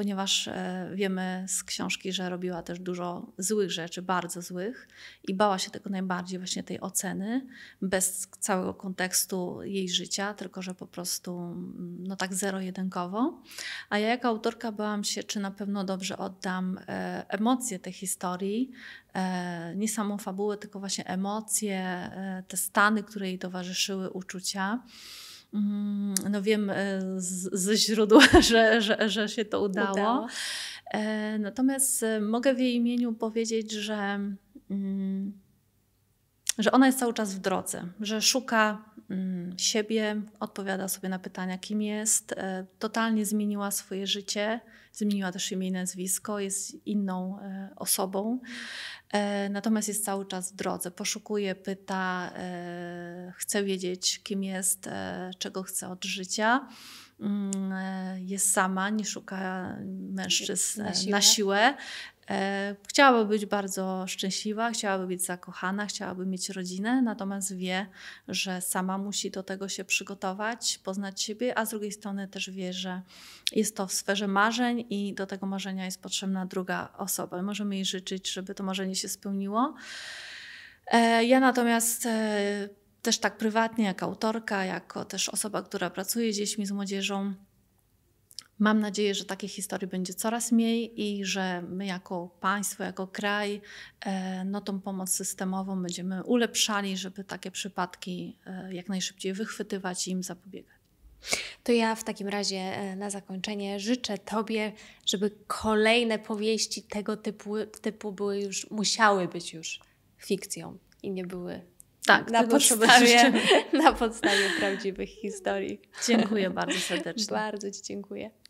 ponieważ e, wiemy z książki, że robiła też dużo złych rzeczy, bardzo złych i bała się tego najbardziej, właśnie tej oceny, bez całego kontekstu jej życia, tylko że po prostu mm, no tak zero-jedynkowo. A ja jako autorka bałam się, czy na pewno dobrze oddam e, emocje tej historii, e, nie samą fabułę, tylko właśnie emocje, te stany, które jej towarzyszyły, uczucia. Mm, no wiem e, z, ze źródła, (laughs) że, że, że się to udało. udało. E, natomiast e, mogę w jej imieniu powiedzieć, że, mm, że ona jest cały czas w drodze, że szuka Mm. siebie, odpowiada sobie na pytania, kim jest. E, totalnie zmieniła swoje życie, zmieniła też imię i nazwisko, jest inną e, osobą. E, natomiast jest cały czas w drodze. Poszukuje, pyta, chce wiedzieć, kim jest, czego chce od życia mm, jest sama, nie szuka mężczyzn na siłę. na siłę. E, chciałaby być bardzo szczęśliwa, chciałaby być zakochana, chciałaby mieć rodzinę, natomiast wie, że sama musi do tego się przygotować, poznać siebie, a z drugiej strony też wie, że jest to w sferze marzeń i do tego marzenia jest potrzebna druga osoba. Możemy jej życzyć, żeby to marzenie się spełniło. E, ja natomiast e, też tak prywatnie, jak autorka, jako też osoba, która pracuje z dziećmi, z młodzieżą, Mam nadzieję, że takich historii będzie coraz mniej i że my jako państwo, jako kraj, e, no tą pomoc systemową będziemy ulepszali, żeby takie przypadki e, jak najszybciej wychwytywać i im zapobiegać. To ja w takim razie e, na zakończenie życzę Tobie, żeby kolejne powieści tego typu, typu były już, musiały być już fikcją i nie były tak, na, podstawie, (laughs) na podstawie prawdziwych historii. Dziękuję bardzo serdecznie. Bardzo Ci dziękuję.